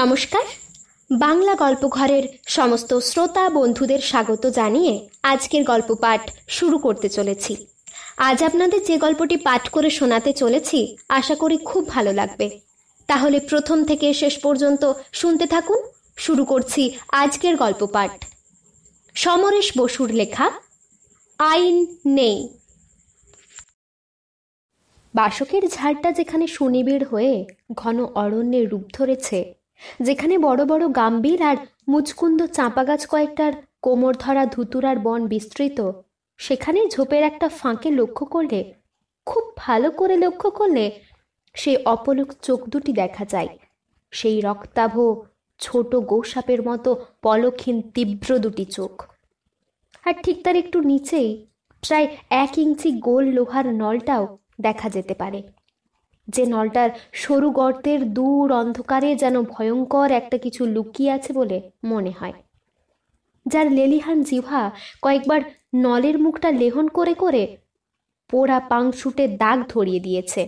নমস্কার বাংলা গল্পঘরের সমস্ত শ্রোতা বন্ধুদের স্বাগত জানিয়ে আজকের গল্প পাঠ শুরু করতে চলেছি আজ আপনাদের যে গল্পটি পাঠ করে শোনাতে চলেছি আশা করি খুব ভালো লাগবে তাহলে প্রথম থেকে শেষ পর্যন্ত শুনতে থাকুন শুরু করছি আজকের গল্প পাঠ সমরেশ বসুর লেখা আইন নেই বাসকের ঝাড়টা যেখানে সুনিবিড় হয়ে ঘন অরণ্যের রূপ ধরেছে যেখানে বড় বড় গাম্ভীর আর মুচকুন্দ চাঁপা গাছ কয়েকটার কোমর ধরা ধুতুরার বন বিস্তৃত সেখানে ঝোপের একটা ফাঁকে লক্ষ্য করলে খুব ভালো করে লক্ষ্য করলে সেই অপলক চোখ দুটি দেখা যায় সেই রক্তাভ ছোট গোসাপের মতো পলকহীন তীব্র দুটি চোখ আর ঠিক তার একটু নিচেই প্রায় এক ইঞ্চি গোল লোহার নলটাও দেখা যেতে পারে যে নলটার সরু গর্তের দূর অন্ধকারে যেন ভয়ঙ্কর একটা কিছু লুকিয়ে আছে বলে মনে হয় যার লেলিহান জিভা কয়েকবার নলের মুখটা লেহন করে করে পোড়া পাংশুটে দাগ ধরিয়ে দিয়েছে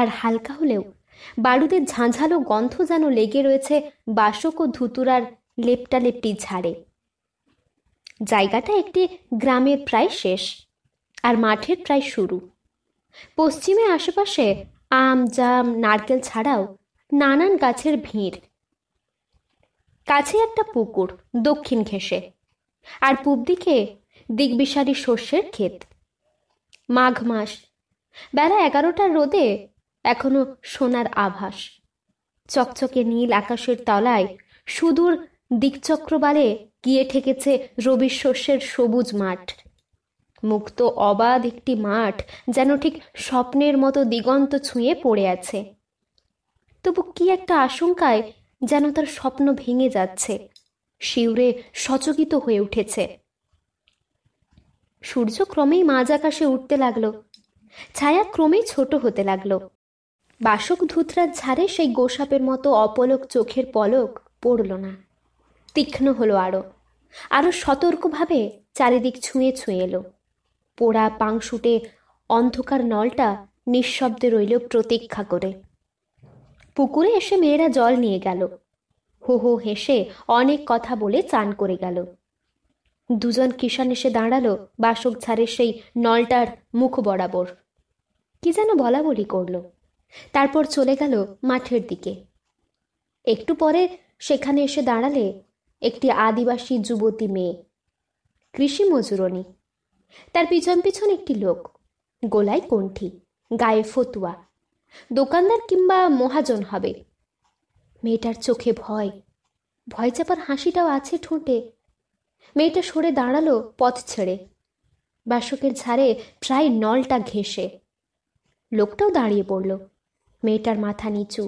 আর হালকা হলেও বারুদের ঝাঁঝালো গন্ধ যেন লেগে রয়েছে বাসক ও ধুতুরার লেপটালেপটি ঝাড়ে জায়গাটা একটি গ্রামের প্রায় শেষ আর মাঠের প্রায় শুরু পশ্চিমে আশেপাশে আম জাম নারকেল ছাড়াও নানান গাছের ভিড় কাছে একটা পুকুর দক্ষিণ ঘেঁষে আর পূব দিকে দিগবিশারী শস্যের ক্ষেত মাঘ মাস বেলা এগারোটার রোদে এখনো সোনার আভাস চকচকে নীল আকাশের তলায় সুদূর দিকচক্রবালে গিয়ে ঠেকেছে রবি শস্যের সবুজ মাঠ মুক্ত অবাধ একটি মাঠ যেন ঠিক স্বপ্নের মতো দিগন্ত ছুঁয়ে পড়ে আছে তবু কি একটা আশঙ্কায় যেন তার স্বপ্ন ভেঙে যাচ্ছে শিউরে সচকিত হয়ে উঠেছে সূর্য ক্রমেই মাঝ আকাশে উঠতে লাগলো ছায়া ক্রমেই ছোট হতে লাগলো বাসক ধুতরার ঝাড়ে সেই গোসাপের মতো অপলক চোখের পলক পড়ল না তীক্ষ্ণ হলো আরো আরো সতর্কভাবে চারিদিক ছুঁয়ে ছুঁয়ে এলো পোড়া পাংশুটে অন্ধকার নলটা নিঃশব্দে রইল প্রতীক্ষা করে পুকুরে এসে মেয়েরা জল নিয়ে গেল হো হো হেসে অনেক কথা বলে চান করে গেল দুজন কিষান এসে দাঁড়ালো বাসক ছাড়ে সেই নলটার মুখ বরাবর কি যেন বলা বলি করল তারপর চলে গেল মাঠের দিকে একটু পরে সেখানে এসে দাঁড়ালে একটি আদিবাসী যুবতী মেয়ে কৃষি মজুরণী তার পিছন পিছন একটি লোক গোলায় কণ্ঠি গায়ে ফতুয়া দোকানদার কিংবা মহাজন হবে মেয়েটার চোখে ভয় ভয় চাপার হাসিটাও আছে ঠোঁটে মেয়েটা সরে দাঁড়ালো পথ ছেড়ে বাসকের ঝাড়ে প্রায় নলটা ঘেঁষে লোকটাও দাঁড়িয়ে পড়ল মেয়েটার মাথা নিচু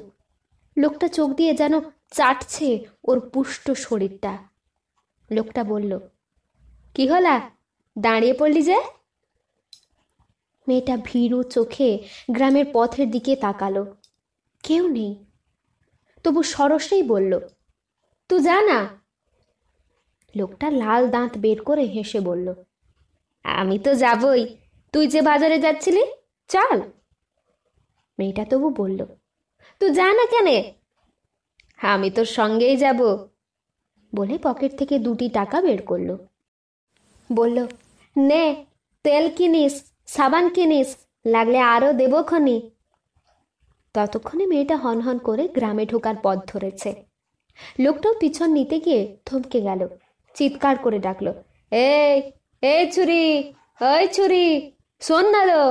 লোকটা চোখ দিয়ে যেন চাটছে ওর পুষ্ট শরীরটা লোকটা বলল কি হলা দাঁড়িয়ে পড়লি যে মেয়েটা ভিড়ু চোখে গ্রামের পথের দিকে তাকালো কেউ নেই তবু সরসেই বলল তু যা না লোকটা লাল দাঁত বের করে হেসে বলল আমি তো যাবই তুই যে বাজারে যাচ্ছিলি চল মেয়েটা তবু বলল তু যা না কেনে আমি তোর সঙ্গেই যাব বলে পকেট থেকে দুটি টাকা বের করলো বলল নে তেল কিনিস সাবান কিনিস লাগলে আরও খনি ততক্ষণে মেয়েটা হনহন করে গ্রামে ঢোকার পথ ধরেছে লোকটাও পিছন নিতে গিয়ে থমকে গেল চিৎকার করে ডাকলো এই এই চুরি ওই চুরি শোন না লো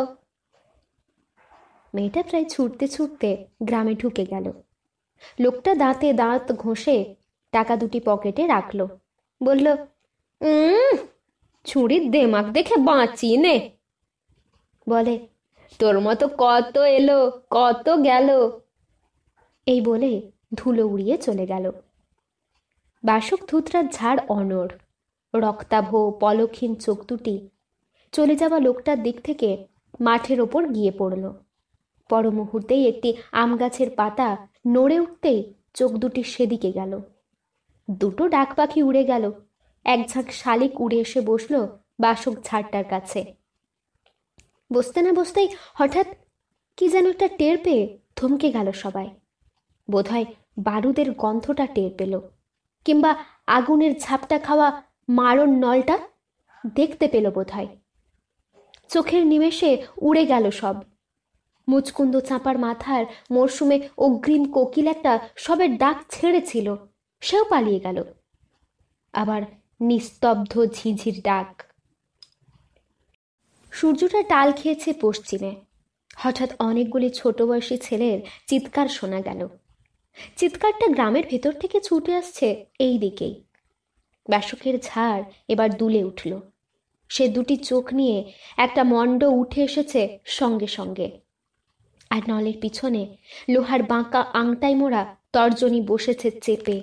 মেয়েটা প্রায় ছুটতে ছুটতে গ্রামে ঢুকে গেল লোকটা দাঁতে দাঁত ঘষে টাকা দুটি পকেটে রাখলো বলল উম ছুরির দেমাক দেখে বাঁচি নে বলে তোর মতো কত এলো কত গেল এই বলে ধুলো উড়িয়ে চলে গেল বাসক থুতরার ঝাড় অনর রক্তাভ পলক্ষীন চোখ দুটি চলে যাওয়া লোকটার দিক থেকে মাঠের ওপর গিয়ে পড়ল পর মুহূর্তেই একটি আম গাছের পাতা নড়ে উঠতেই চোখ দুটি সেদিকে গেল দুটো ডাক পাখি উড়ে গেল একঝাঁক শালিক উড়ে এসে বসল বাসক ঝাড়টার কাছে বসতে না বসতেই হঠাৎ কি যেন একটা টের পেয়ে থমকে গেল সবাই বোধহয় বারুদের গন্ধটা টের পেল কিংবা আগুনের ঝাপটা খাওয়া মারণ নলটা দেখতে পেল বোধহয় চোখের নিমেষে উড়ে গেল সব মুচকুন্দ চাঁপার মাথার মরশুমে অগ্রিম কোকিল একটা সবের ডাক ছেড়েছিল সেও পালিয়ে গেল আবার নিস্তব্ধ ঝিঝির ডাক সূর্যটা টাল খেয়েছে পশ্চিমে হঠাৎ অনেকগুলি ছোট বয়সী ছেলের চিৎকার শোনা গেল চিৎকারটা গ্রামের ভেতর থেকে ছুটে আসছে এই দিকেই ব্যাসকের ঝাড় এবার দুলে উঠল সে দুটি চোখ নিয়ে একটা মণ্ড উঠে এসেছে সঙ্গে সঙ্গে আর নলের পিছনে লোহার বাঁকা আংটাই মোড়া তর্জনী বসেছে চেপে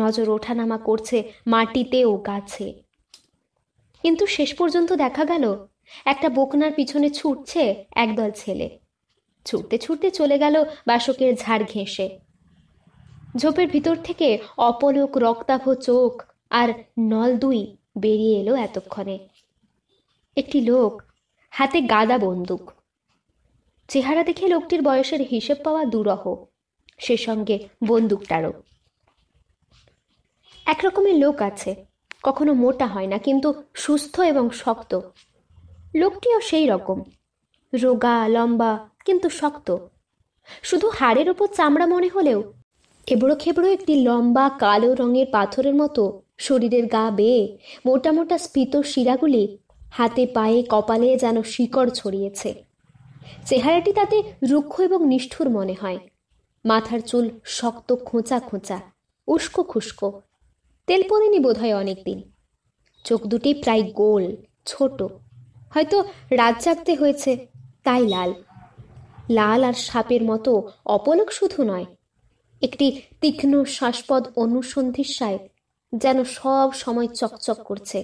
নজর ওঠানামা করছে মাটিতে ও গাছে কিন্তু শেষ পর্যন্ত দেখা গেল একটা বোকনার পিছনে ছুটছে একদল ছেলে ছুটতে ছুটতে চলে গেল বাসকের ঝাড় ঘেঁষে ঝোপের ভিতর থেকে অপলক রক্তাভ চোখ আর নল দুই বেরিয়ে এলো এতক্ষণে একটি লোক হাতে গাদা বন্দুক চেহারা দেখে লোকটির বয়সের হিসেব পাওয়া দুরহ সে সঙ্গে বন্দুকটারও একরকমের লোক আছে কখনো মোটা হয় না কিন্তু সুস্থ এবং শক্ত লোকটিও সেই রকম রোগা লম্বা কিন্তু শক্ত শুধু হাড়ের ওপর চামড়া মনে হলেও এবড়ো খেবড়ো একটি লম্বা কালো রঙের পাথরের মতো শরীরের গা বেয়ে মোটা মোটা স্ফীত শিরাগুলি হাতে পায়ে কপালে যেন শিকড় ছড়িয়েছে চেহারাটি তাতে রুক্ষ এবং নিষ্ঠুর মনে হয় মাথার চুল শক্ত খোঁচা খোঁচা উস্কো খুস্কো তেল পড়েনি বোধ হয় অনেকদিন চোখ দুটি প্রায় গোল ছোট হয়তো রাত জাগতে হয়েছে তাই লাল লাল আর সাপের মতো অপলক শুধু নয় একটি তীক্ষ্ণ শ্বাসপদ অনুসন্ধিৎসায় যেন সব সময় চকচক করছে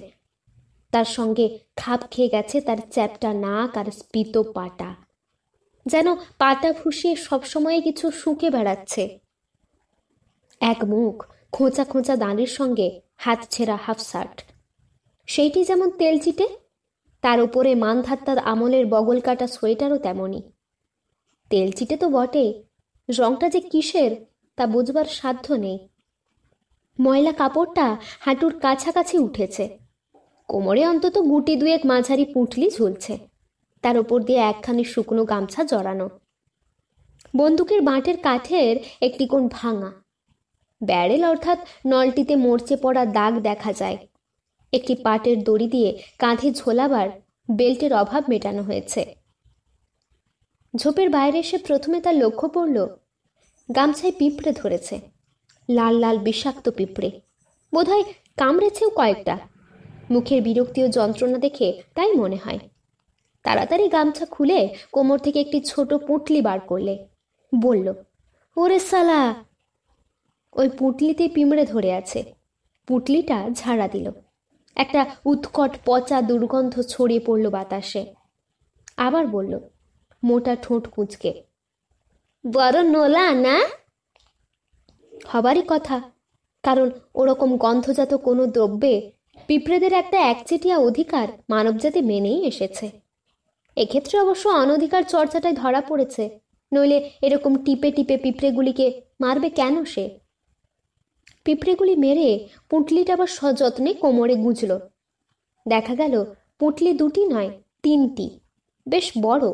তার সঙ্গে খাপ খেয়ে গেছে তার চ্যাপটা নাক আর স্পিত পাটা যেন পাটা ফুসিয়ে সবসময় কিছু শুঁকে বেড়াচ্ছে এক মুখ খোঁচা খোঁচা দাঁড়ির সঙ্গে হাত ছেঁড়া হাফ শার্ট সেইটি যেমন তেল চিটে তার উপরে মানধাত্তার আমলের বগল কাটা সোয়েটারও তেমনই তেল চিটে তো বটে রংটা যে কিসের তা বুঝবার সাধ্য নেই ময়লা কাপড়টা হাঁটুর কাছাকাছি উঠেছে কোমরে অন্তত গুটি দুয়েক মাঝারি পুঁটলি ঝুলছে তার উপর দিয়ে একখানি শুকনো গামছা জড়ানো বন্দুকের বাঁটের কাঠের একটি কোণ ভাঙা ব্যারেল অর্থাৎ নলটিতে মরচে পড়া দাগ দেখা যায় একটি পাটের দড়ি দিয়ে কাঁধে ঝোলাবার বেল্টের অভাব মেটানো হয়েছে ঝোপের বাইরে এসে প্রথমে তার লক্ষ্য পড়ল গামছায় পিঁপড়ে ধরেছে লাল লাল বিষাক্ত পিঁপড়ে বোধহয় কামড়েছেও কয়েকটা মুখের বিরক্তি ও যন্ত্রণা দেখে তাই মনে হয় তাড়াতাড়ি গামছা খুলে কোমর থেকে একটি ছোট পুঁটলি বার করলে বলল ওরে সালা ওই পুটলিতে পিমড়ে ধরে আছে পুঁটলিটা ঝাড়া দিল একটা উৎকট পচা দুর্গন্ধ ছড়িয়ে পড়ল বাতাসে আবার বলল মোটা ঠোঁট কুঁচকে বড় নোলা না হবারই কথা কারণ ওরকম গন্ধজাত কোনো দ্রব্যে পিঁপড়েদের একটা একচেটিয়া অধিকার মানবজাতি মেনেই এসেছে এক্ষেত্রে অবশ্য অনধিকার চর্চাটাই ধরা পড়েছে নইলে এরকম টিপে টিপে পিঁপড়েগুলিকে মারবে কেন সে পিঁপড়েগুলি মেরে পুঁটলিটা আবার সযত্নে কোমরে গুঁজল দেখা গেল পুঁটলি দুটি নয় তিনটি বেশ বড়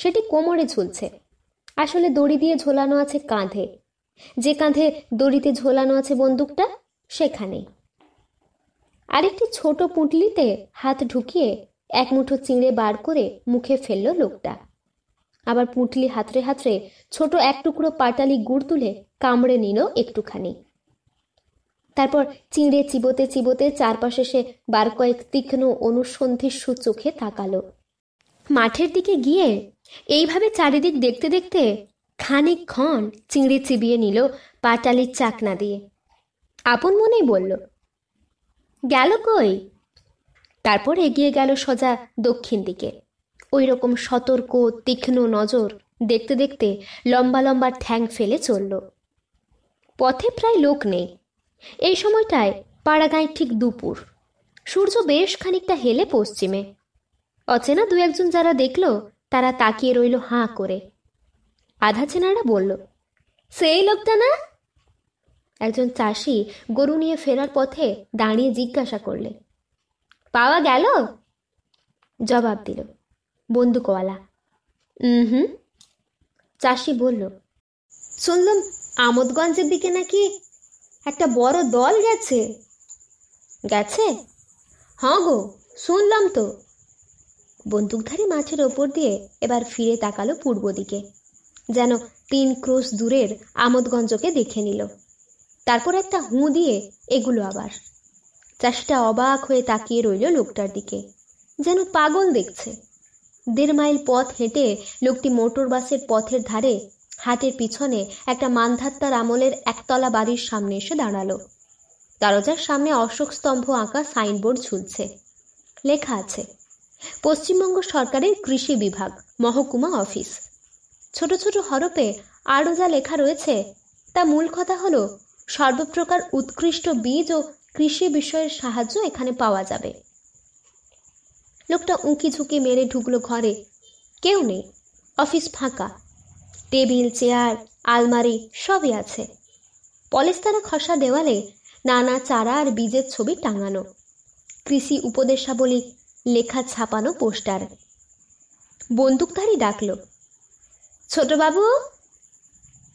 সেটি কোমরে ঝুলছে আসলে দড়ি দিয়ে ঝোলানো আছে কাঁধে যে কাঁধে দড়িতে ঝোলানো আছে বন্দুকটা সেখানে আরেকটি ছোট পুঁটলিতে হাত ঢুকিয়ে এক মুঠো চিঁড়ে বার করে মুখে ফেলল লোকটা আবার পুঁটলি হাতড়ে হাতরে ছোট এক টুকরো পাটালি গুড় তুলে কামড়ে নিল একটুখানি তারপর চিঁড়ে চিবোতে চিবোতে চারপাশে সে বার কয়েক তীক্ষ্ণ অনুসন্ধির চোখে তাকালো মাঠের দিকে গিয়ে এইভাবে চারিদিক দেখতে দেখতে খানিকক্ষণ চিঁড়ে চিবিয়ে নিল পাটালির চাকনা দিয়ে আপন মনেই বলল গেল কই তারপর এগিয়ে গেল সোজা দক্ষিণ দিকে ওই রকম সতর্ক তীক্ষ্ণ নজর দেখতে দেখতে লম্বা লম্বা ঠ্যাং ফেলে চলল পথে প্রায় লোক নেই এই সময়টায় পাড়াগাঁয় ঠিক দুপুর সূর্য বেশ খানিকটা হেলে পশ্চিমে অচেনা দু একজন যারা দেখল তারা তাকিয়ে রইল হাঁ করে আধা চেনারা বলল সেই লোকটা না একজন চাষি গরু নিয়ে ফেরার পথে দাঁড়িয়ে জিজ্ঞাসা করলে পাওয়া গেল জবাব দিল বন্দুকওয়ালা হুম চাষি বলল শুনলাম আমোদগঞ্জের দিকে নাকি একটা বড় দল গেছে গেছে হ্যাঁ গো শুনলাম তো বন্দুকধারী মাছের ওপর দিয়ে এবার ফিরে তাকালো পূর্ব দিকে যেন তিন ক্রোশ দূরের আমোদগঞ্জকে দেখে নিল তারপর একটা হুঁ দিয়ে এগুলো আবার চাষিটা অবাক হয়ে তাকিয়ে রইল লোকটার দিকে যেন পাগল দেখছে দেড় মাইল পথ হেঁটে লোকটি মোটর বাসের পথের ধারে হাটের পিছনে একটা মানধাত্তার আমলের একতলা বাড়ির সামনে এসে দাঁড়ালো দরজার সামনে অশোক স্তম্ভ আঁকা সাইনবোর্ড ঝুলছে লেখা আছে পশ্চিমবঙ্গ সরকারের কৃষি বিভাগ মহকুমা অফিস ছোট ছোট হরপে আরও যা লেখা রয়েছে তা মূল কথা হলো সর্বপ্রকার উৎকৃষ্ট বীজ ও কৃষি বিষয়ের সাহায্য এখানে পাওয়া যাবে লোকটা উঁকি ঝুঁকি মেরে ঢুকলো ঘরে কেউ নেই অফিস ফাঁকা টেবিল চেয়ার আলমারি সবই আছে পলেস্তারা খসা দেওয়ালে নানা চারা আর বীজের ছবি টাঙানো কৃষি উপদেশাবলী লেখা ছাপানো পোস্টার বন্দুকধারী ডাকল ছোটবাবু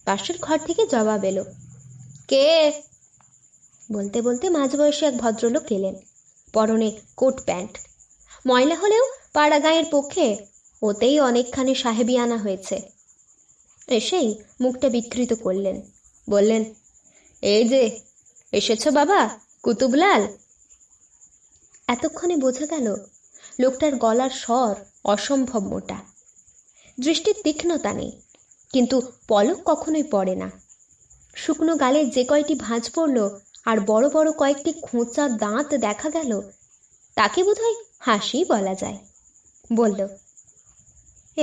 পাশের ঘর থেকে জবাব এলো কে বলতে বলতে মাঝবয়সী এক ভদ্রলোক এলেন পরনে কোট প্যান্ট ময়লা হলেও পাড়া গায়ের পক্ষে ওতেই অনেকখানি সাহেবি আনা হয়েছে এসেই মুখটা বিকৃত করলেন বললেন এই যে এসেছ বাবা কুতুবলাল এতক্ষণে বোঝা গেল লোকটার গলার স্বর অসম্ভব মোটা দৃষ্টির তীক্ষ্ণতা নেই কিন্তু পলক কখনোই পড়ে না শুকনো গালে যে কয়টি ভাঁজ পড়ল আর বড় বড় কয়েকটি খোঁচা দাঁত দেখা গেল তাকে বোধহয় হাসি বলা যায় বলল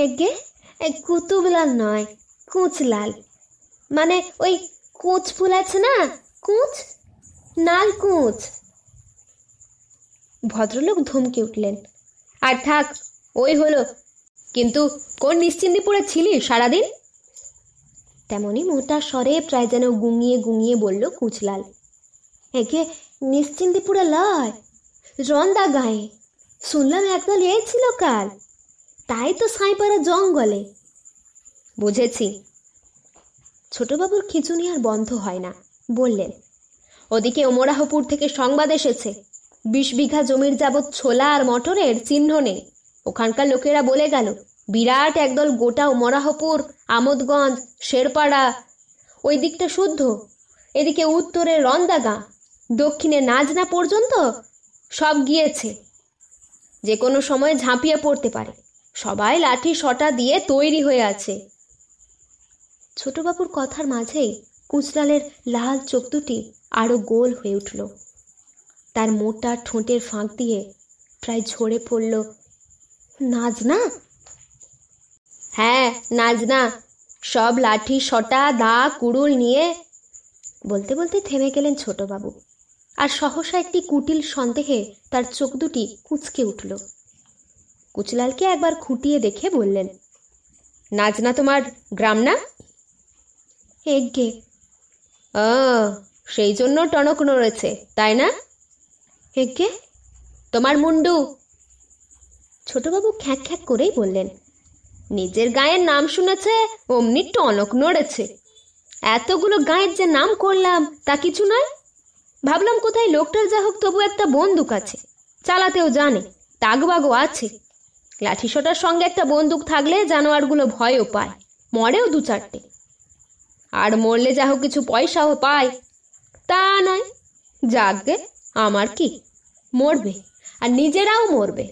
এগে কুতুবলাল নয় কুঁচ লাল মানে ওই কুঁচ ফুল আছে না কুঁচ নাল কুঁচ ভদ্রলোক ধমকে উঠলেন আর থাক ওই হলো কিন্তু কোন নিশ্চিন্দিপুরে ছিলি সারাদিন তেমনি মোটা স্বরে প্রায় যেন গুঙিয়ে গুঙিয়ে বলল কুচলাল একে নিশ্চিন্দিপুরে লয় রন্দা গায়ে শুনলাম একদল এ ছিল কাল তাই তো সাঁইপাড়া জঙ্গলে বুঝেছি ছোটবাবুর খিচুনি আর বন্ধ হয় না বললেন ওদিকে ওমরাহপুর থেকে সংবাদ এসেছে বিশ বিঘা জমির যাবৎ ছোলা আর মটরের চিহ্ন নেই ওখানকার লোকেরা বলে গেল বিরাট একদল গোটা ওমরাহপুর আমোদগঞ্জ শেরপাড়া ওই দিকটা শুদ্ধ এদিকে উত্তরে রন্দাগা দক্ষিণে নাজনা পর্যন্ত সব গিয়েছে যে কোনো সময় ঝাঁপিয়ে পড়তে পারে সবাই লাঠি সটা দিয়ে তৈরি হয়ে আছে ছোটবাবুর কথার মাঝেই কুঁচলালের লাল চোখ দুটি আরও গোল হয়ে উঠল তার মোটা ঠোঁটের ফাঁক দিয়ে প্রায় ঝরে পড়ল নাজনা না হ্যাঁ নাজনা সব লাঠি সটা দা কুড়ুল নিয়ে বলতে বলতে থেমে গেলেন ছোটবাবু আর সহসা একটি কুটিল সন্দেহে তার চোখ দুটি কুচকে উঠল কুচলালকে একবার খুঁটিয়ে দেখে বললেন নাজনা তোমার গ্রাম না একঘে ও সেই জন্য টনক নড়েছে তাই না একঘে তোমার মুন্ডু ছোটবাবু খ্যাঁক খ্যাঁক করেই বললেন নিজের গায়ের নাম শুনেছে অমনি টনক নড়েছে এতগুলো গায়ের যে নাম করলাম তা কিছু নয় ভাবলাম কোথায় লোকটার যা হোক তবু একটা বন্দুক আছে চালাতেও জানে তাগবাগও আছে লাঠিসোটার সঙ্গে একটা বন্দুক থাকলে জানোয়ারগুলো ভয়ও পায় মরেও দু চারটে আর মরলে যা হোক কিছু পয়সাও পায় তা নয় যাকগে আমার কি মরবে আর নিজেরাও মরবে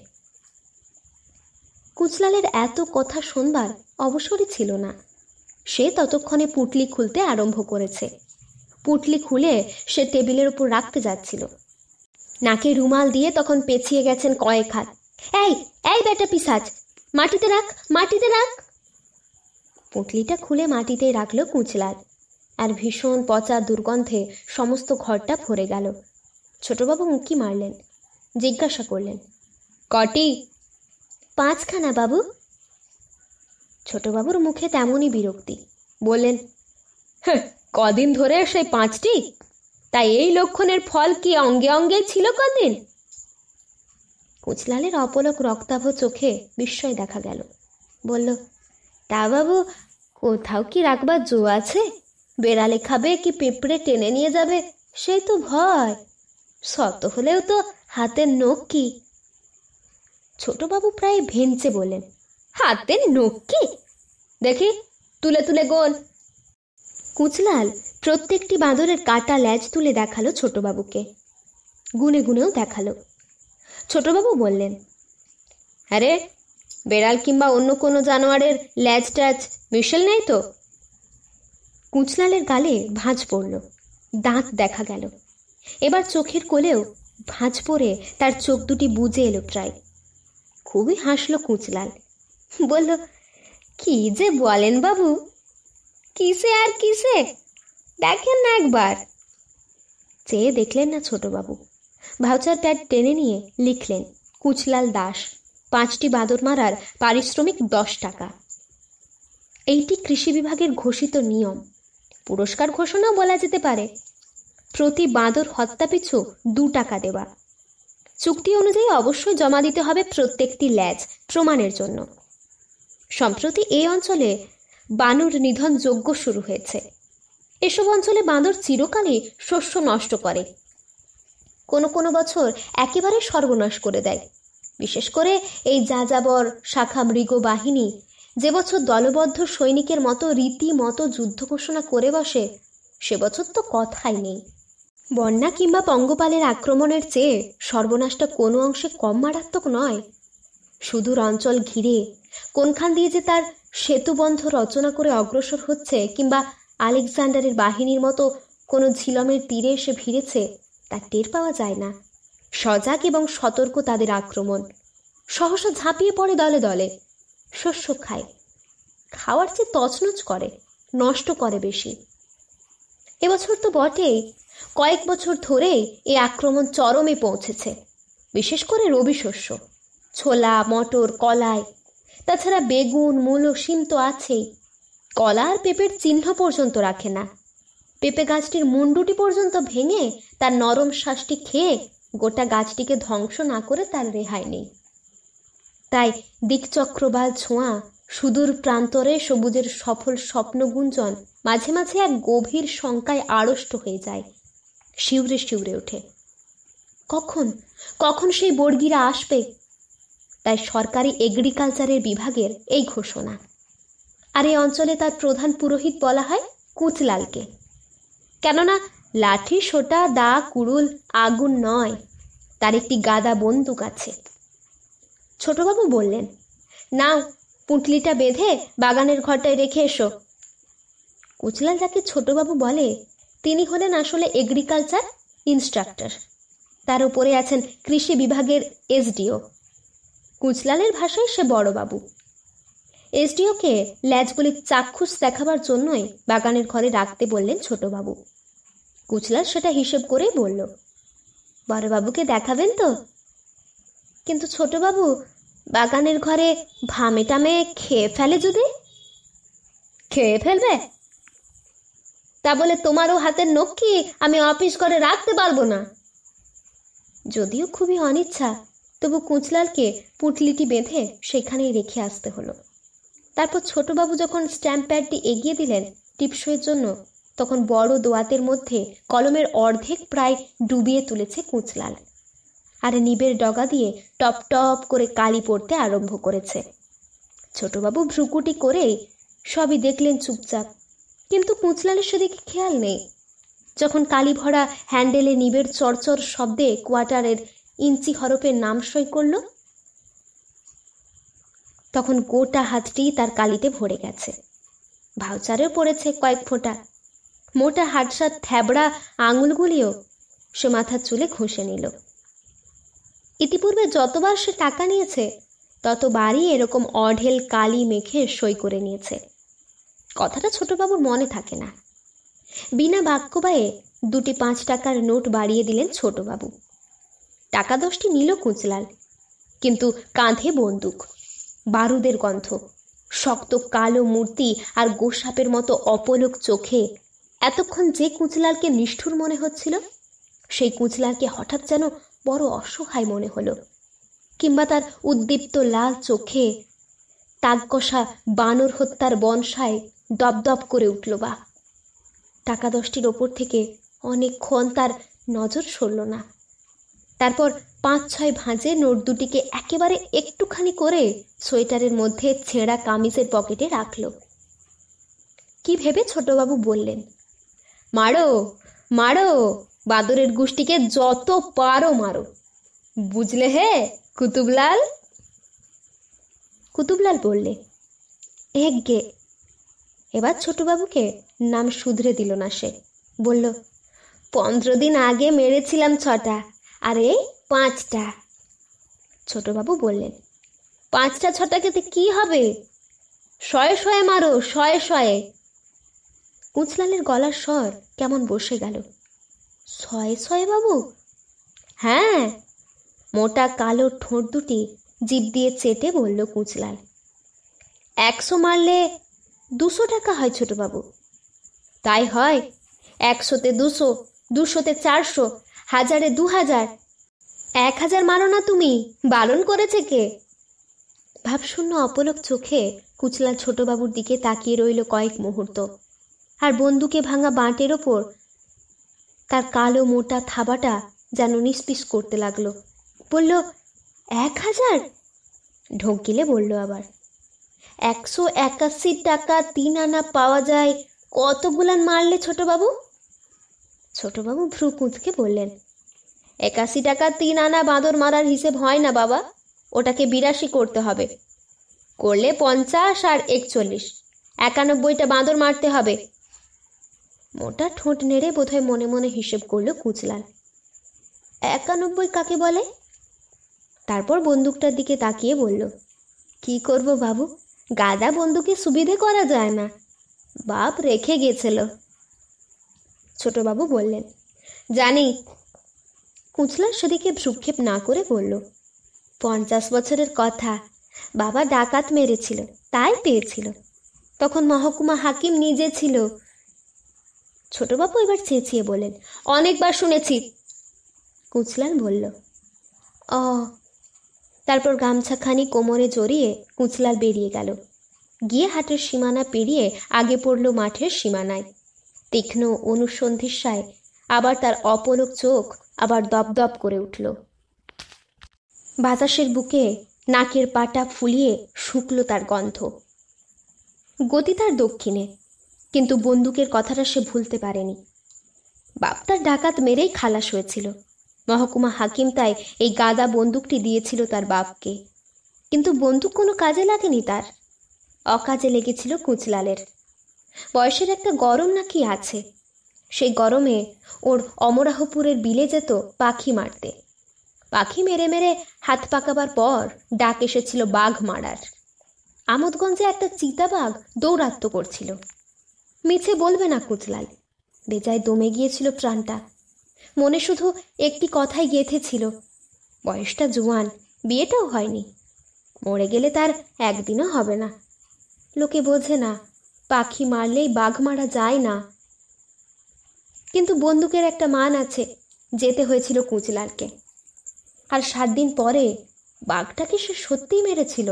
কুচলালের এত কথা শুনবার অবসরই ছিল না সে ততক্ষণে পুটলি খুলতে আরম্ভ করেছে পুটলি খুলে সে টেবিলের উপর রাখতে যাচ্ছিল নাকে রুমাল দিয়ে তখন পেছিয়ে গেছেন কয়েক হাত এই এই বেটা পিসাজ মাটিতে রাখ মাটিতে রাখ পুঁটলিটা খুলে মাটিতে রাখলো কুচলাদ আর ভীষণ পচা দুর্গন্ধে সমস্ত ঘরটা ভরে গেল ছোটবাবু উঁকি মারলেন জিজ্ঞাসা করলেন কটি পাঁচখানা বাবু ছোটবাবুর মুখে তেমনই বিরক্তি বললেন হ্যাঁ, কদিন ধরে সেই পাঁচটি তাই এই লক্ষণের ফল কি অঙ্গে অঙ্গে ছিল কদিন কুচলালের অপলক রক্তাভ চোখে বিস্ময় দেখা গেল বলল তা বাবু কোথাও কি রাখবার জো আছে বেড়ালে খাবে কি পেঁপড়ে টেনে নিয়ে যাবে সেই তো ভয় শত হলেও তো হাতের নখ কি ছোটবাবু প্রায় ভেঞ্চে বলেন হাতের নখ কি দেখি তুলে তুলে গোল কুচলাল প্রত্যেকটি বাঁদরের কাটা ল্যাজ তুলে দেখালো ছোটবাবুকে গুনে গুনেও দেখালো ছোটবাবু বললেন আরে বেড়াল কিংবা অন্য কোনো জানোয়ারের ল্যাজ ট্যাচ মিশেল নেই তো কুচলালের গালে ভাঁজ পড়ল দাঁত দেখা গেল এবার চোখের কোলেও ভাঁজ পড়ে তার চোখ দুটি বুঝে এলো প্রায় খুবই হাসলো কুচলাল বলল কি যে বলেন বাবু কিসে আর কিসে দেখেন না একবার চেয়ে দেখলেন না ছোটবাবু ভাউচার প্যাড টেনে নিয়ে লিখলেন কুচলাল দাস পাঁচটি বাঁদর মারার পারিশ্রমিক দশ টাকা এইটি কৃষি বিভাগের ঘোষিত নিয়ম পুরস্কার ঘোষণা বলা যেতে পারে প্রতি বাঁদর হত্যা পিছু দু টাকা দেওয়া চুক্তি অনুযায়ী অবশ্যই জমা দিতে হবে প্রত্যেকটি ল্যাচ প্রমাণের জন্য সম্প্রতি এই অঞ্চলে বানুর নিধন যোগ্য শুরু হয়েছে এসব অঞ্চলে বাঁদর চিরকালই শস্য নষ্ট করে কোনো কোনো বছর একেবারে সর্বনাশ করে দেয় বিশেষ করে এই যাযাবর শাখা মৃগ বাহিনী যে বছর দলবদ্ধ সৈনিকের মতো রীতিমতো যুদ্ধ ঘোষণা করে বসে সে বছর তো কথাই নেই বন্যা কিংবা পঙ্গপালের আক্রমণের চেয়ে সর্বনাশটা কোনো অংশে কম মারাত্মক নয় সুদূর অঞ্চল ঘিরে কোনখান দিয়ে যে তার সেতুবন্ধ রচনা করে অগ্রসর হচ্ছে কিংবা আলেকজান্ডারের বাহিনীর মতো কোনো ঝিলমের তীরে এসে ভিড়েছে তা টের পাওয়া যায় না সজাগ এবং সতর্ক তাদের আক্রমণ সহসা ঝাঁপিয়ে পড়ে দলে দলে শস্য খায় খাওয়ার চেয়ে তছনছ করে নষ্ট করে বেশি এবছর তো বটেই কয়েক বছর ধরেই এই আক্রমণ চরমে পৌঁছেছে বিশেষ করে রবি শস্য ছোলা মটর কলায় তাছাড়া বেগুন মূলো সিম তো আছেই কলা আর পেঁপের চিহ্ন পর্যন্ত রাখে না পেঁপে গাছটির মুন্ডুটি পর্যন্ত ভেঙে তার নরম শ্বাসটি খেয়ে গোটা গাছটিকে ধ্বংস না করে তার রেহাই নেই তাই দিকচক্র বা ছোঁয়া সুদূর প্রান্তরে সবুজের সফল স্বপ্নগুঞ্জন মাঝে মাঝে এক গভীর শঙ্কায় আড়ষ্ট হয়ে যায় শিউরে শিউরে ওঠে কখন কখন সেই বর্গিরা আসবে তাই সরকারি এগ্রিকালচারের বিভাগের এই ঘোষণা আর এই অঞ্চলে তার প্রধান পুরোহিত বলা হয় কুচলালকে কেননা লাঠি সোটা দা কুড়ুল আগুন নয় তার একটি গাদা বন্দুক আছে ছোটবাবু বললেন নাও পুঁটলিটা বেঁধে বাগানের ঘরটায় রেখে এসো কুচলাল যাকে ছোটবাবু বলে তিনি হলেন আসলে এগ্রিকালচার ইনস্ট্রাক্টর তার উপরে আছেন কৃষি বিভাগের এসডিও কুচলালের ভাষায় সে বড়বাবু এসডিওকে ল্যাজগুলি চাক্ষুষ দেখাবার জন্যই বাগানের ঘরে রাখতে বললেন ছোটবাবু কুচলার সেটা হিসেব করেই বলল বড়বাবুকে দেখাবেন তো কিন্তু ছোটবাবু বাগানের ঘরে ভামে টামে খেয়ে ফেলে যদি খেয়ে ফেলবে তা বলে তোমারও হাতের নক্ষি কি আমি অফিস করে রাখতে পারবো না যদিও খুবই অনিচ্ছা তবু কুঁচলালকে পুটলিটি বেঁধে সেখানেই রেখে আসতে হলো তারপর ছোটবাবু যখন স্ট্যাম্প প্যাডটি এগিয়ে দিলেন টিপসইয়ের জন্য তখন বড় দোয়াতের মধ্যে কলমের অর্ধেক প্রায় ডুবিয়ে তুলেছে কুঁচলাল আর নিবের ডগা দিয়ে টপ টপ করে কালি পড়তে আরম্ভ করেছে ছোটবাবু ভ্রুকুটি করে সবই দেখলেন চুপচাপ কিন্তু কুঁচলালের সেদিকে খেয়াল নেই যখন কালি ভরা হ্যান্ডেলে নিবের চরচর শব্দে কোয়ার্টারের ইঞ্চি হরফের নাম সই করল তখন গোটা হাতটি তার কালিতে ভরে গেছে ভাউচারেও পড়েছে কয়েক ফোঁটা মোটা হাটসাত থ্যাবড়া আঙুলগুলিও সে মাথার চুলে ঘষে নিল ইতিপূর্বে যতবার সে টাকা নিয়েছে ততবারই এরকম অঢেল কালি মেখে সই করে নিয়েছে কথাটা ছোটবাবুর মনে থাকে না বিনা বাক্য বায়ে দুটি পাঁচ টাকার নোট বাড়িয়ে দিলেন ছোটবাবু টাকা দশটি নিল কুচলাল কিন্তু কাঁধে বন্দুক বারুদের গন্ধ শক্ত কালো মূর্তি আর গোসাপের মতো অপলক চোখে এতক্ষণ যে কুঁচলালকে নিষ্ঠুর মনে হচ্ছিল সেই কুঁচলালকে হঠাৎ যেন বড় অসহায় মনে হলো কিংবা তার উদ্দীপ্ত লাল চোখে তাগকষা বানর হত্যার বনসায় দপদপ করে উঠল বা টাকা দশটির ওপর থেকে অনেকক্ষণ তার নজর সরল না তারপর পাঁচ ছয় ভাঁজে নোট দুটিকে একেবারে একটুখানি করে সোয়েটারের মধ্যে ছেঁড়া কামিজের পকেটে রাখল কি ভেবে ছোটবাবু বললেন মারো মারো বাদরের গোষ্ঠীকে যত পারো মারো বুঝলে হে কুতুবলাল কুতুবলাল বললে গে এবার ছোটবাবুকে নাম শুধরে দিল না সে বলল পনেরো দিন আগে মেরেছিলাম ছটা আরে পাঁচটা ছোটবাবু বললেন পাঁচটা ছটাকে কি হবে শয়ে শয়ে মারো শয়ে শয়ে কুঁচলালের গলার স্বর কেমন বসে গেল সয়ে সয়ে বাবু হ্যাঁ মোটা কালো ঠোঁট দুটি জিপ দিয়ে চেটে বলল কুঁচলাল একশো মারলে দুশো টাকা হয় ছোটবাবু তাই হয় একশোতে দুশো দুশোতে চারশো হাজারে দু হাজার এক হাজার মারো না তুমি বারণ করেছে কে ভাবশূন্য অপলক চোখে কুচলাল ছোটবাবুর দিকে তাকিয়ে রইল কয়েক মুহূর্ত আর বন্দুকে ভাঙা বাঁটের ওপর তার কালো মোটা থাবাটা যেন নিষ্পিস করতে লাগলো বলল এক হাজার ঢোক গিলে বলল আবার একশো একাশি টাকা তিন আনা পাওয়া যায় কতগুলান মারলে ছোটবাবু ছোটবাবু ভ্রু কুঁচকে বললেন একাশি টাকা তিন আনা বাঁদর মারার হিসেব হয় না বাবা ওটাকে বিরাশি করতে হবে করলে পঞ্চাশ আর একচল্লিশ একানব্বইটা বাঁদর মারতে হবে মোটা ঠোঁট নেড়ে বোধহয় মনে মনে হিসেব করলো কুচলাল একানব্বই কাকে বলে তারপর বন্দুকটার দিকে তাকিয়ে বলল কি করব বাবু গাদা বন্দুকে সুবিধে করা যায় না বাপ রেখে গেছিল ছোটবাবু বললেন জানি কুচলার সেদিকে ভ্রুক্ষেপ না করে বলল পঞ্চাশ বছরের কথা বাবা ডাকাত মেরেছিল তাই পেয়েছিল তখন মহকুমা হাকিম নিজে ছিল ছোটবাবু এবার চেঁচিয়ে বললেন অনেকবার শুনেছি কুঁচলান বলল অ তারপর গামছাখানি কোমরে জড়িয়ে কুঁচলাল বেরিয়ে গেল গিয়ে হাটের সীমানা পেরিয়ে আগে পড়ল মাঠের সীমানায় তীক্ষ্ণ অনুসন্ধিৎসায় আবার তার অপলক চোখ আবার দপদপ করে উঠল বাতাসের বুকে নাকের পাটা ফুলিয়ে শুকল তার গন্ধ গতি তার দক্ষিণে কিন্তু বন্দুকের কথাটা সে ভুলতে পারেনি বাপটার ডাকাত মেরেই খালাস হয়েছিল মহকুমা হাকিম তাই এই গাদা বন্দুকটি দিয়েছিল তার বাপকে কিন্তু বন্দুক কোনো কাজে লাগেনি তার অকাজে লেগেছিল কুচলালের বয়সের একটা গরম নাকি আছে সেই গরমে ওর অমরাহপুরের বিলে যেত পাখি মারতে পাখি মেরে মেরে হাত পাকাবার পর ডাক এসেছিল বাঘ মারার আমোদগঞ্জে একটা চিতাবাঘ দৌরাত্ম করছিল মিছে বলবে না কুচলাল বেজায় দমে গিয়েছিল প্রাণটা মনে শুধু একটি কথাই গেঁথেছিল বয়সটা জোয়ান বিয়েটাও হয়নি মরে গেলে তার একদিনও হবে না লোকে বোঝে না পাখি মারলেই বাঘ মারা যায় না কিন্তু বন্দুকের একটা মান আছে যেতে হয়েছিল কুচলালকে আর সাত দিন পরে বাঘটাকে সে সত্যিই মেরেছিল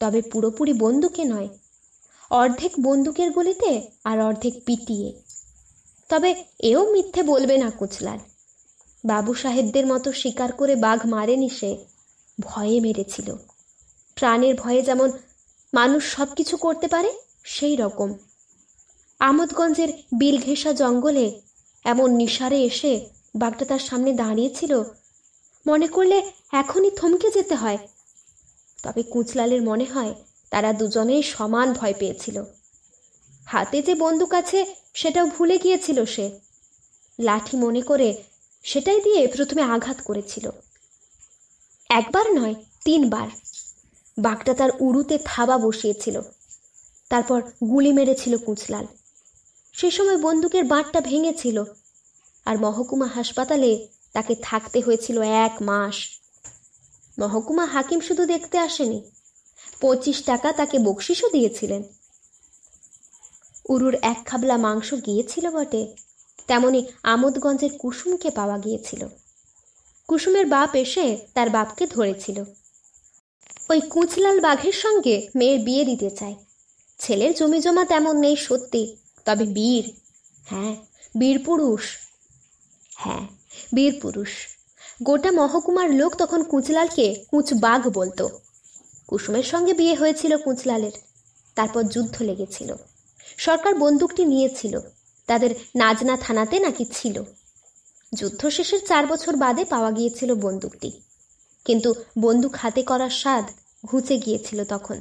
তবে পুরোপুরি বন্দুকে নয় অর্ধেক বন্দুকের গুলিতে আর অর্ধেক পিটিয়ে তবে এও মিথ্যে বলবে না কুচলার বাবু সাহেবদের মতো শিকার করে বাঘ মারেনি সে ভয়ে মেরেছিল প্রাণের ভয়ে যেমন মানুষ সব কিছু করতে পারে সেই রকম আমোদগঞ্জের বিলঘেসা জঙ্গলে এমন নিশারে এসে বাঘটা তার সামনে দাঁড়িয়েছিল মনে করলে এখনই থমকে যেতে হয় তবে কুচলালের মনে হয় তারা দুজনেই সমান ভয় পেয়েছিল হাতে যে বন্দুক আছে সেটাও ভুলে গিয়েছিল সে লাঠি মনে করে সেটাই দিয়ে প্রথমে আঘাত করেছিল একবার নয় তিনবার বাঘটা তার উড়ুতে থাবা বসিয়েছিল তারপর গুলি মেরেছিল কুচলাল সে সময় বন্দুকের বাঁটটা ভেঙেছিল আর মহকুমা হাসপাতালে তাকে থাকতে হয়েছিল এক মাস মহকুমা হাকিম শুধু দেখতে আসেনি পঁচিশ টাকা তাকে বকশিসও দিয়েছিলেন উরুর এক খাবলা মাংস গিয়েছিল বটে তেমনি আমোদগঞ্জের কুসুমকে পাওয়া গিয়েছিল কুসুমের বাপ এসে তার বাপকে ধরেছিল ওই কুচলাল বাঘের সঙ্গে মেয়ের বিয়ে দিতে চায় ছেলের জমি জমা তেমন নেই সত্যি তবে বীর হ্যাঁ বীর পুরুষ হ্যাঁ বীর পুরুষ গোটা মহকুমার লোক তখন কুচলালকে কুচ বাঘ বলতো কুসুমের সঙ্গে বিয়ে হয়েছিল কুঁচলালের তারপর যুদ্ধ লেগেছিল সরকার বন্দুকটি নিয়েছিল তাদের নাজনা থানাতে নাকি ছিল যুদ্ধ শেষের চার বছর বাদে পাওয়া গিয়েছিল বন্দুকটি কিন্তু বন্দুক হাতে করার স্বাদ ঘুচে গিয়েছিল তখন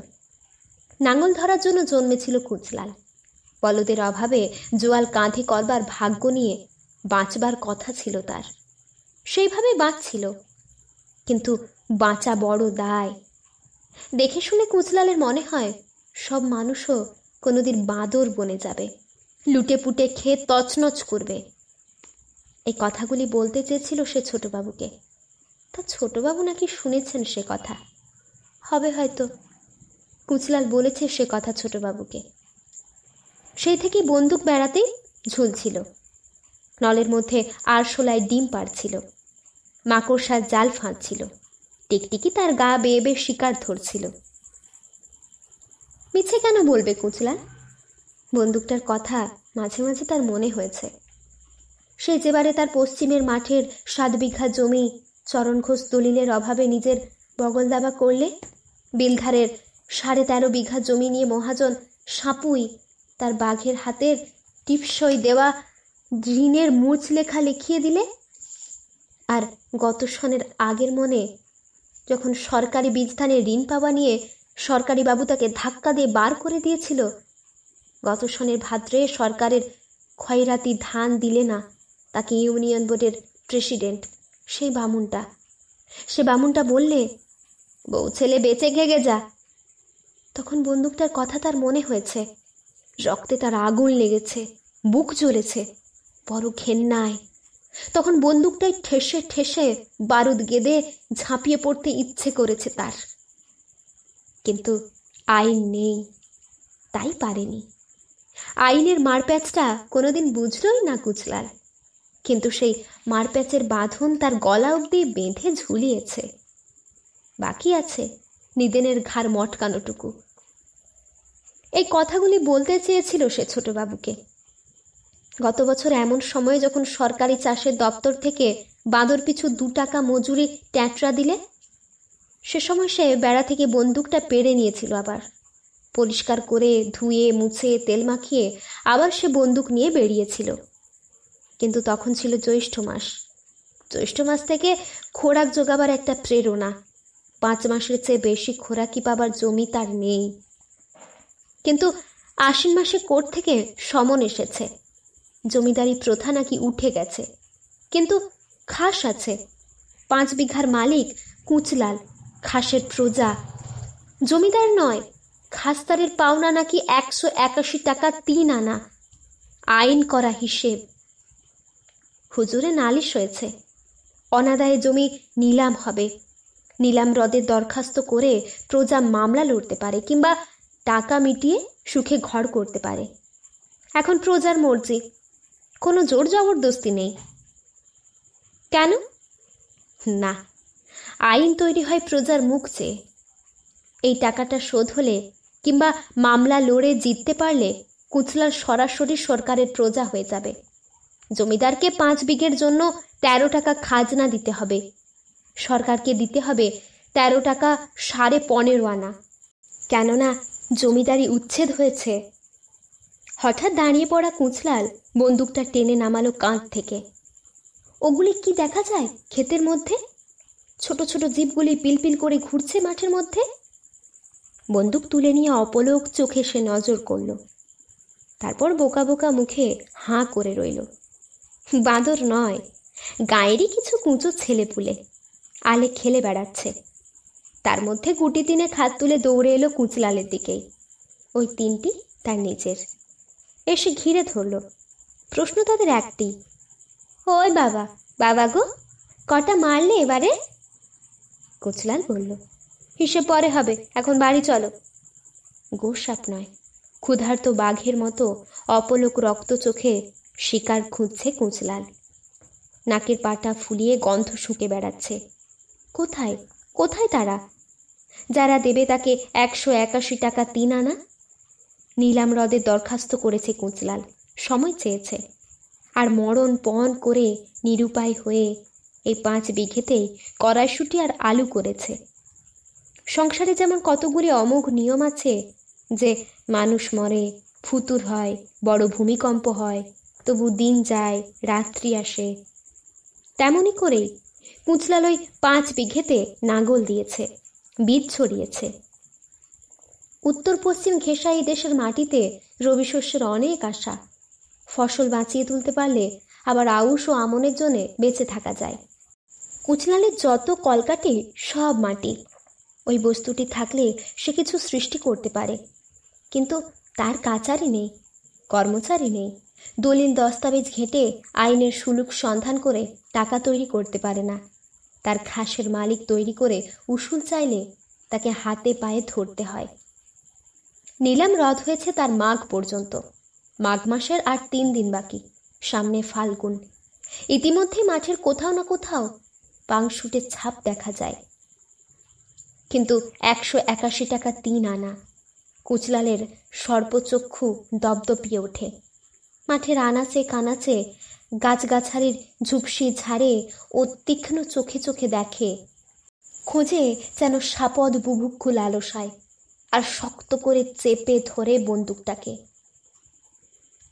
নাঙল ধরার জন্য জন্মেছিল কুঁচলাল বলদের অভাবে জোয়াল কাঁধে করবার ভাগ্য নিয়ে বাঁচবার কথা ছিল তার সেইভাবে বাঁচছিল কিন্তু বাঁচা বড় দায় দেখে শুনে কুচলালের মনে হয় সব মানুষও কোনোদিন বাঁদর বনে যাবে লুটে পুটে খেয়ে তছনছ করবে এই কথাগুলি বলতে চেয়েছিল সে ছোটবাবুকে তা ছোটবাবু নাকি শুনেছেন সে কথা হবে হয়তো কুচলাল বলেছে সে কথা ছোটবাবুকে সেই থেকে বন্দুক বেড়াতে ঝুলছিল নলের মধ্যে আরশোলায় ডিম পাড়ছিল মাকড়সার জাল ফাঁদছিল টিকটিকি তার গা বেয়ে বেয়ে শিকার ধরছিল মিছে কেন বলবে কুচলা বন্দুকটার কথা মাঝে মাঝে তার মনে হয়েছে সে যেবারে তার পশ্চিমের মাঠের সাত বিঘা জমি চরণ ঘোষ দলিলের অভাবে নিজের বগল দাবা করলে বিলধারের সাড়ে তেরো বিঘা জমি নিয়ে মহাজন সাপুই তার বাঘের হাতের টিপসই দেওয়া ঋণের মুচ লেখা লিখিয়ে দিলে আর গত সনের আগের মনে যখন সরকারি বীজধানে ঋণ পাওয়া নিয়ে সরকারি বাবু তাকে ধাক্কা দিয়ে বার করে দিয়েছিল গত শনের ভাদ্রে সরকারের খয়রাতি ধান দিলে না তাকে ইউনিয়ন বোর্ডের প্রেসিডেন্ট সেই বামুনটা সে বামুনটা বললে বউ ছেলে বেঁচে ঘেগে যা তখন বন্দুকটার কথা তার মনে হয়েছে রক্তে তার আগুন লেগেছে বুক জ্বলেছে বড় ঘেন্নায় তখন বন্দুকটাই ঠেসে ঠেসে বারুদ গেদে ঝাঁপিয়ে পড়তে ইচ্ছে করেছে তার কিন্তু আইন নেই তাই পারেনি আইনের মারপ্যাচটা কোনোদিন বুঝলই না কুচলার কিন্তু সেই মারপ্যাচের বাঁধন তার গলা অব্দি বেঁধে ঝুলিয়েছে বাকি আছে নিদেনের ঘাড় মটকানোটুকু এই কথাগুলি বলতে চেয়েছিল সে ছোটবাবুকে গত বছর এমন সময়ে যখন সরকারি চাষের দপ্তর থেকে বাঁদর পিছু দু টাকা মজুরি ট্যাঁটরা দিলে সে সময় সে বেড়া থেকে বন্দুকটা পেরে নিয়েছিল আবার পরিষ্কার করে ধুয়ে মুছে তেল মাখিয়ে আবার সে বন্দুক নিয়ে বেরিয়েছিল কিন্তু তখন ছিল জ্যৈষ্ঠ মাস জ্যৈষ্ঠ মাস থেকে খোরাক জোগাবার একটা প্রেরণা পাঁচ মাসের চেয়ে বেশি খোরাকি পাবার জমি তার নেই কিন্তু আশ্বিন মাসে কোর্ট থেকে সমন এসেছে জমিদারি প্রথা নাকি উঠে গেছে কিন্তু খাস আছে পাঁচ বিঘার মালিক কুচলাল খাসের প্রজা জমিদার নয় খাস্তারের পাওনা নাকি একশো একাশি টাকা তিন আনা আইন করা হিসেব হুজুরে নালিশ হয়েছে অনাদায়ে জমি নিলাম হবে নিলাম হ্রদে দরখাস্ত করে প্রজা মামলা লড়তে পারে কিংবা টাকা মিটিয়ে সুখে ঘর করতে পারে এখন প্রজার মর্জি কোনো জোর জবরদস্তি নেই কেন না আইন তৈরি হয় প্রজার মুখ চেয়ে এই টাকাটা শোধ হলে কিংবা মামলা লড়ে জিততে পারলে কুচলার সরাসরি সরকারের প্রজা হয়ে যাবে জমিদারকে পাঁচ বিঘের জন্য ১৩ টাকা খাজনা দিতে হবে সরকারকে দিতে হবে ১৩ টাকা সাড়ে পনেরো আনা কেননা জমিদারি উচ্ছেদ হয়েছে হঠাৎ দাঁড়িয়ে পড়া কুঁচলাল বন্দুকটা টেনে নামালো কাঁধ থেকে ওগুলি কি দেখা যায় ক্ষেতের মধ্যে ছোট ছোট জীবগুলি পিলপিল করে ঘুরছে মাঠের মধ্যে বন্দুক তুলে নিয়ে অপলোক চোখে সে নজর করল তারপর বোকা বোকা মুখে হাঁ করে রইল বাঁদর নয় গায়েরই কিছু কুঁচো ছেলে পুলে আলে খেলে বেড়াচ্ছে তার মধ্যে গুটি দিনে খাত তুলে দৌড়ে এলো কুঁচলালের দিকেই ওই তিনটি তার নিজের এসে ঘিরে ধরল প্রশ্ন তাদের একটি ওই বাবা বাবা গো কটা মারলে এবারে কোচলাল বলল হিসেব পরে হবে এখন বাড়ি চলো গোসাপ নয় ক্ষুধার্ত বাঘের মতো অপলোক রক্ত চোখে শিকার খুঁজছে কোচলাল নাকের পাটা ফুলিয়ে গন্ধ শুকে বেড়াচ্ছে কোথায় কোথায় তারা যারা দেবে তাকে একশো একাশি টাকা তিন আনা নীলাম হ্রদে দরখাস্ত করেছে কুঁচলাল সময় চেয়েছে আর মরণ পণ করে নিরুপায় হয়ে এই পাঁচ বিঘেতেই কড়াইশুটি আর আলু করেছে সংসারে যেমন কতগুলি অমোঘ নিয়ম আছে যে মানুষ মরে ফুতুর হয় বড় ভূমিকম্প হয় তবু দিন যায় রাত্রি আসে তেমনি করেই কুঁচলালয় পাঁচ বিঘেতে নাগল দিয়েছে বীজ ছড়িয়েছে উত্তর পশ্চিম ঘেঁষা এই দেশের মাটিতে রবি শস্যের অনেক আশা ফসল বাঁচিয়ে তুলতে পারলে আবার আউশ ও আমনের জন্যে বেঁচে থাকা যায় কুচলালের যত কলকাটি সব মাটি ওই বস্তুটি থাকলে সে কিছু সৃষ্টি করতে পারে কিন্তু তার কাচারি নেই কর্মচারী নেই দলিল দস্তাবেজ ঘেঁটে আইনের সুলুক সন্ধান করে টাকা তৈরি করতে পারে না তার ঘাসের মালিক তৈরি করে উসুল চাইলে তাকে হাতে পায়ে ধরতে হয় নিলাম রদ হয়েছে তার মাঘ পর্যন্ত মাঘ মাসের আর তিন দিন বাকি সামনে ফাল্গুন ইতিমধ্যে মাঠের কোথাও না কোথাও পাংশুটে ছাপ দেখা যায় কিন্তু একশো একাশি টাকা তিন আনা কুচলালের সর্বচক্ষু দপদপিয়ে ওঠে মাঠের আনাচে কানাচে গাছগাছালির ঝুপসি ঝাড়ে ও তীক্ষ্ণ চোখে চোখে দেখে খোঁজে যেন সাপদ বুভুক্ষু লালসায় আর শক্ত করে চেপে ধরে বন্দুকটাকে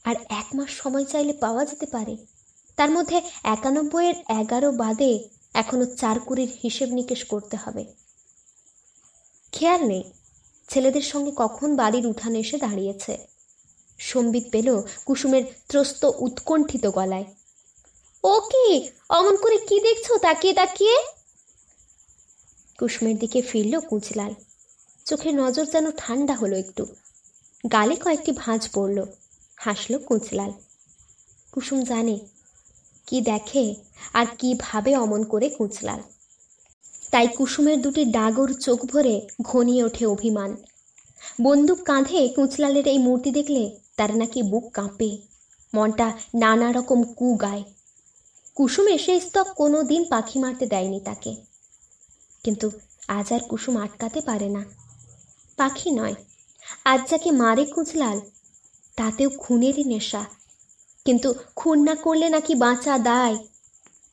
আর এক মাস সময় চাইলে পাওয়া যেতে পারে তার মধ্যে একানব্বইয়ের এগারো বাদে এখনও চার কুড়ির হিসেব নিকেশ করতে হবে খেয়াল নেই ছেলেদের সঙ্গে কখন বাড়ির উঠানে এসে দাঁড়িয়েছে সম্বিত পেল কুসুমের ত্রস্ত উৎকণ্ঠিত গলায় ও কি অমন করে কি দেখছো তাকিয়ে তাকিয়ে কুসুমের দিকে ফিরল কুচলাল চোখের নজর যেন ঠান্ডা হলো একটু গালে কয়েকটি ভাঁজ পড়ল হাসল কুঁচলাল কুসুম জানে কি দেখে আর কি ভাবে অমন করে কুঁচলাল তাই কুসুমের দুটি ডাগর চোখ ভরে ঘনিয়ে ওঠে অভিমান বন্দুক কাঁধে কুঁচলালের এই মূর্তি দেখলে তার নাকি বুক কাঁপে মনটা নানা রকম কু গায় কুসুম এসে স্তক কোনো দিন পাখি মারতে দেয়নি তাকে কিন্তু আজ আর কুসুম আটকাতে পারে না পাখি নয় আজ যাকে মারে কুঁচলাল তাতেও খুনেরই নেশা কিন্তু খুন না করলে নাকি বাঁচা দায়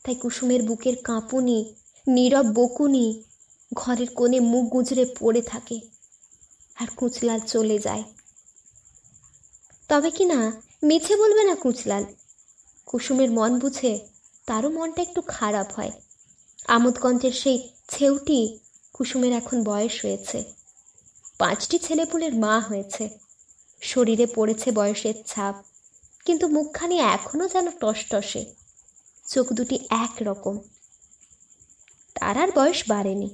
তাই কুসুমের বুকের কাঁপুনি নীরব বকুনি ঘরের কোণে মুখ গুজরে পড়ে থাকে আর কুঁচলাল চলে যায় তবে কি না মিছে বলবে না কুঁচলাল কুসুমের মন বুঝে তারও মনটা একটু খারাপ হয় আমোদকণ্ঠের সেই ছেউটি কুসুমের এখন বয়স হয়েছে পাঁচটি ছেলেপুলের মা হয়েছে শরীরে পড়েছে বয়সের ছাপ কিন্তু মুখখানি এখনও যেন টসটসে চোখ দুটি এক রকম তার আর বয়স বাড়েনি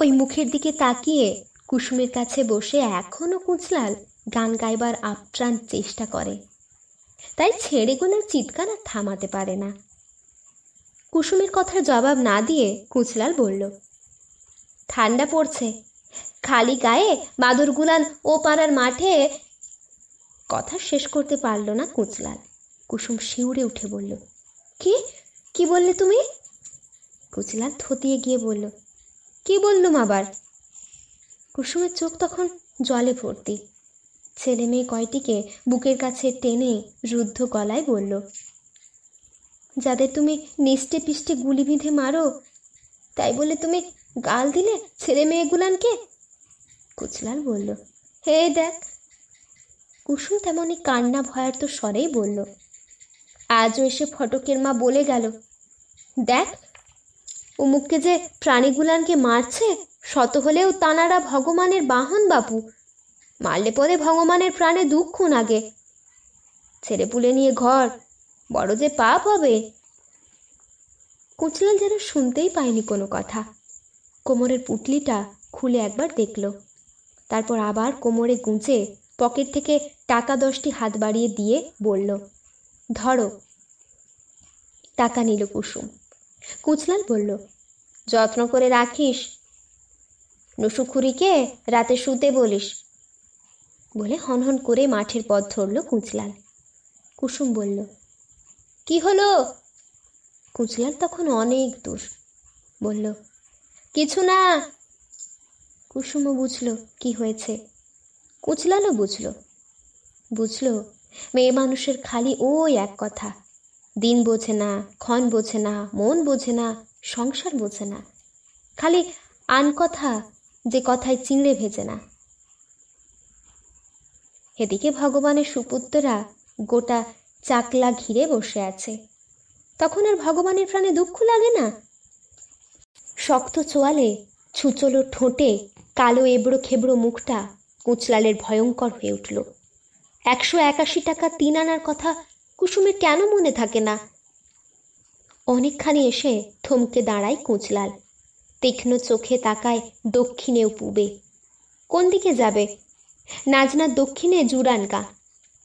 ওই মুখের দিকে তাকিয়ে কুসুমের কাছে বসে এখনও কুঁচলাল গান গাইবার আপ্রাণ চেষ্টা করে তাই ছেড়ে ছেড়েগুলোর চিৎকার আর থামাতে পারে না কুসুমের কথার জবাব না দিয়ে কুঁচলাল বলল ঠান্ডা পড়ছে খালি গায়ে বাদুর গুলান ও পাড়ার মাঠে কথা শেষ করতে পারল না কুচলাল কুসুম শিউরে উঠে বলল কি কি বললে তুমি কুচলাল থতিয়ে গিয়ে বলল কি বললুম আবার কুসুমের চোখ তখন জলে ভর্তি ছেলে মেয়ে কয়টিকে বুকের কাছে টেনে রুদ্ধ গলায় বলল যাদের তুমি নিষ্টে পিষ্টে গুলি বিঁধে মারো তাই বলে তুমি গাল দিলে ছেলে মেয়েগুলানকে কুচলাল বলল হে দেখ কুসুম তেমনই কান্না ভয়ার্ত স্বরেই বলল আজও এসে ফটকের মা বলে গেল দেখ উমুককে যে প্রাণীগুলানকে মারছে শত হলেও তানারা ভগবানের বাহন বাপু মারলে পরে ভগবানের প্রাণে দুঃখ নাগে ছেড়ে পুলে নিয়ে ঘর বড় যে পাপ হবে কুচলাল যেন শুনতেই পায়নি কোনো কথা কোমরের পুটলিটা খুলে একবার দেখল তারপর আবার কোমরে গুঁজে পকেট থেকে টাকা দশটি হাত বাড়িয়ে দিয়ে বলল ধরো টাকা নিল কুসুম কুচলাল বলল যত্ন করে রাখিস নসুখুরিকে রাতে শুতে বলিস বলে হনহন করে মাঠের পথ ধরল কুচলাল কুসুম বলল কি হলো কুচলাল তখন অনেক দূর বলল কিছু না কুসুমও বুঝলো কি হয়েছে কুচলালো বুঝলো বুঝলো মেয়ে মানুষের খালি ওই এক কথা দিন বোঝে না ক্ষণ বোঝে না মন বোঝে না সংসার বোঝে না খালি আন কথা যে কথায় চিংড়ে ভেজে না এদিকে ভগবানের সুপুত্ররা গোটা চাকলা ঘিরে বসে আছে তখন আর ভগবানের প্রাণে দুঃখ লাগে না শক্ত চোয়ালে ছুচলো ঠোঁটে কালো এবড়ো খেবড়ো মুখটা কুচলালের ভয়ঙ্কর হয়ে উঠল একশো একাশি টাকা তিন আনার কথা কুসুমের কেন মনে থাকে না অনেকখানি এসে থমকে দাঁড়ায় কুচলাল তীক্ষ্ণ চোখে তাকায় দক্ষিণেও পূবে কোন দিকে যাবে নাজনা দক্ষিণে জুরানকা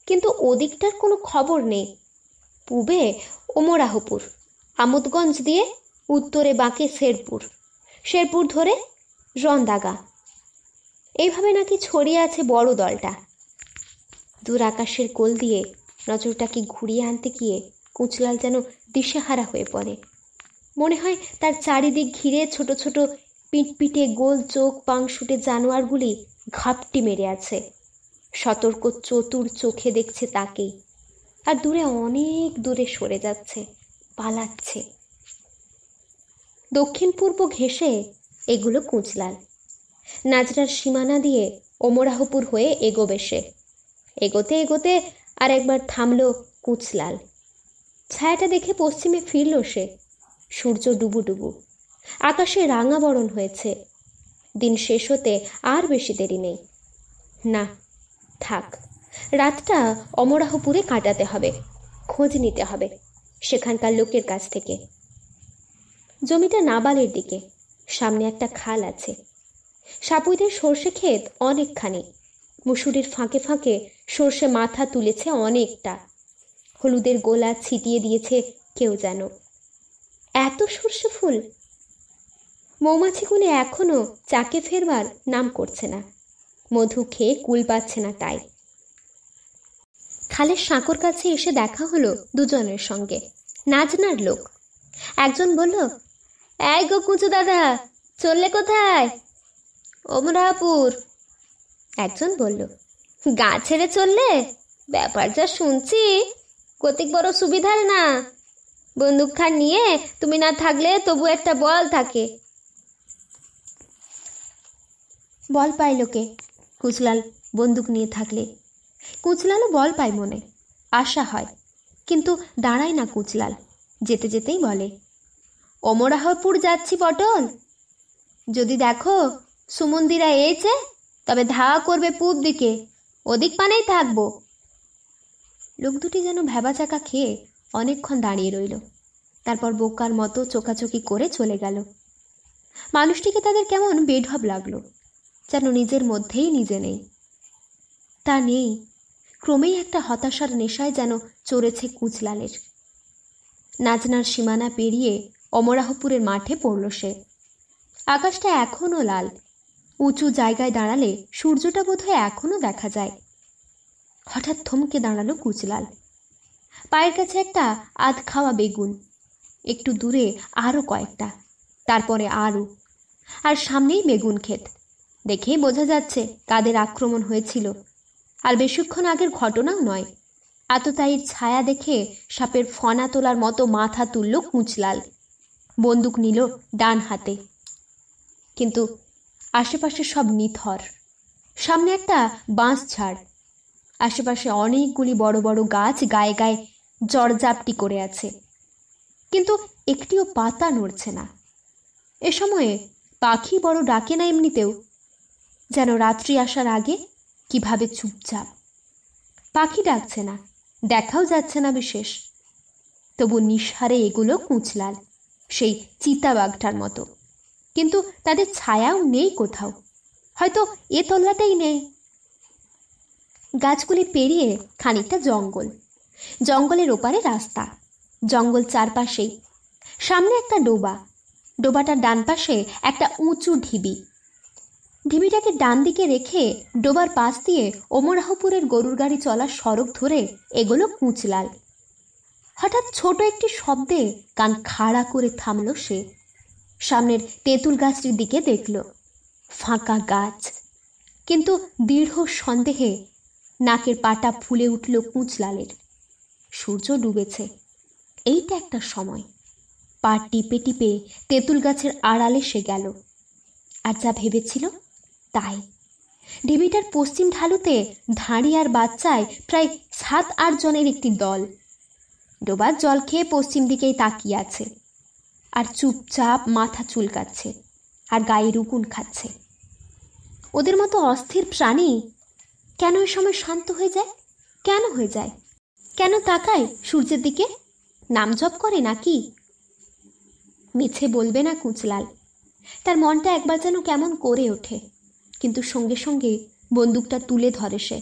কিন্তু ওদিকটার কোনো খবর নেই পূবে ওমরাহপুর আমোদগঞ্জ দিয়ে উত্তরে বাঁকে শেরপুর শেরপুর ধরে রন্দাগা এইভাবে নাকি ছড়িয়ে আছে বড় দলটা দূর আকাশের কোল দিয়ে নজরটাকে ঘুরিয়ে আনতে গিয়ে কুচলাল যেন দিশেহারা হয়ে পড়ে মনে হয় তার চারিদিক ঘিরে ছোট ছোট পিটপিটে গোল চোখ পাংশুটে জানোয়ারগুলি ঘাপটি মেরে আছে সতর্ক চতুর চোখে দেখছে তাকেই আর দূরে অনেক দূরে সরে যাচ্ছে পালাচ্ছে দক্ষিণ পূর্ব ঘেঁষে এগুলো কুঁচলাল নাজরার সীমানা দিয়ে ওমরাহপুর হয়ে এগোবে সে এগোতে এগোতে আর একবার থামল কুঁচলাল ছায়াটা দেখে পশ্চিমে ফিরল সে সূর্য ডুবু ডুবু আকাশে রাঙাবরণ হয়েছে দিন শেষ হতে আর বেশি দেরি নেই না থাক রাতটা অমরাহপুরে কাটাতে হবে খোঁজ নিতে হবে সেখানকার লোকের কাছ থেকে জমিটা নাবালের দিকে সামনে একটা খাল আছে সাপুইদের সর্ষে ক্ষেত অনেকখানি মুসুরির ফাঁকে ফাঁকে সর্ষে মাথা তুলেছে অনেকটা হলুদের গোলা ছিটিয়ে দিয়েছে কেউ যেন এত সর্ষে ফুল মৌমাছিগুলি এখনো চাকে ফেরবার নাম করছে না মধু খেয়ে কুল পাচ্ছে না তাই খালের সাঁকর কাছে এসে দেখা হলো দুজনের সঙ্গে নাজনার লোক একজন বলল এই গো কুচু দাদা চললে কোথায় অমরাপুর একজন বলল গা ছেড়ে চললে ব্যাপার যা শুনছি কতিক বড় সুবিধার না খান নিয়ে তুমি না থাকলে তবু একটা বল থাকে বল পায় লোকে কুচলাল বন্দুক নিয়ে থাকলে কুচলালও বল পায় মনে আশা হয় কিন্তু দাঁড়ায় না কুচলাল যেতে যেতেই বলে অমরাহপুর যাচ্ছি পটল যদি দেখো সুমন্দিরা এইছে তবে ধাওয়া করবে পূব দিকে ওদিক পানেই থাকবো লোক দুটি যেন চাকা খেয়ে অনেকক্ষণ দাঁড়িয়ে রইল তারপর বোকার মতো চোকাচোকি করে চলে গেল মানুষটিকে তাদের কেমন বেঢব লাগলো যেন নিজের মধ্যেই নিজে নেই তা নেই ক্রমেই একটা হতাশার নেশায় যেন চড়েছে কুচলালের নাচনার সীমানা পেরিয়ে অমরাহপুরের মাঠে পড়ল সে আকাশটা এখনও লাল উঁচু জায়গায় দাঁড়ালে সূর্যটা বোধহয় এখনও দেখা যায় হঠাৎ থমকে দাঁড়ালো কুচলাল পায়ের কাছে একটা আধ খাওয়া বেগুন একটু দূরে আরও কয়েকটা তারপরে আরও আর সামনেই বেগুন ক্ষেত দেখেই বোঝা যাচ্ছে কাদের আক্রমণ হয়েছিল আর বেশিক্ষণ আগের ঘটনাও নয় আততায়ীর ছায়া দেখে সাপের ফনা তোলার মতো মাথা তুলল কুঁচলাল বন্দুক নিল ডান হাতে কিন্তু আশেপাশে সব নিথর সামনে একটা বাঁশ ছাড় আশেপাশে অনেকগুলি বড় বড় গাছ গায়ে গায়ে জরজাপটি করে আছে কিন্তু একটিও পাতা নড়ছে না এ সময়ে পাখি বড় ডাকে না এমনিতেও যেন রাত্রি আসার আগে কিভাবে চুপচাপ পাখি ডাকছে না দেখাও যাচ্ছে না বিশেষ তবু নিঃসারে এগুলো কুঁচলাল সেই চিতাবাঘটার মতো কিন্তু তাদের ছায়াও নেই কোথাও হয়তো এ তল্লাটাই নেই গাছগুলি পেরিয়ে খানিকটা জঙ্গল জঙ্গলের ওপারে রাস্তা জঙ্গল চারপাশেই সামনে একটা ডোবা ডোবাটার ডান পাশে একটা উঁচু ঢিবি ঢিবিটাকে ডান দিকে রেখে ডোবার পাশ দিয়ে ওমরাহপুরের গরুর গাড়ি চলার সড়ক ধরে এগুলো কুঁচলাল হঠাৎ ছোট একটি শব্দে কান খাড়া করে থামল সে সামনের তেঁতুল গাছটির দিকে দেখল ফাঁকা গাছ কিন্তু দৃঢ় সন্দেহে নাকের পাটা ফুলে উঠল কুঁচলালের সূর্য ডুবেছে এইটা একটা সময় পা টিপে টিপে তেঁতুল গাছের আড়ালে সে গেল আর যা ভেবেছিল তাই ঢিবিটার পশ্চিম ঢালুতে ধাঁড়ি আর বাচ্চায় প্রায় সাত আট জনের একটি দল ডোবার জল খেয়ে পশ্চিম দিকেই তাকিয়ে আছে আর চুপচাপ মাথা চুলকাচ্ছে আর গায়ে রুকুন খাচ্ছে ওদের মতো অস্থির প্রাণী কেন ওই সময় শান্ত হয়ে যায় কেন হয়ে যায় কেন তাকায় সূর্যের দিকে নাম জপ করে নাকি মিছে বলবে না কুচলাল তার মনটা একবার যেন কেমন করে ওঠে কিন্তু সঙ্গে সঙ্গে বন্দুকটা তুলে ধরে সে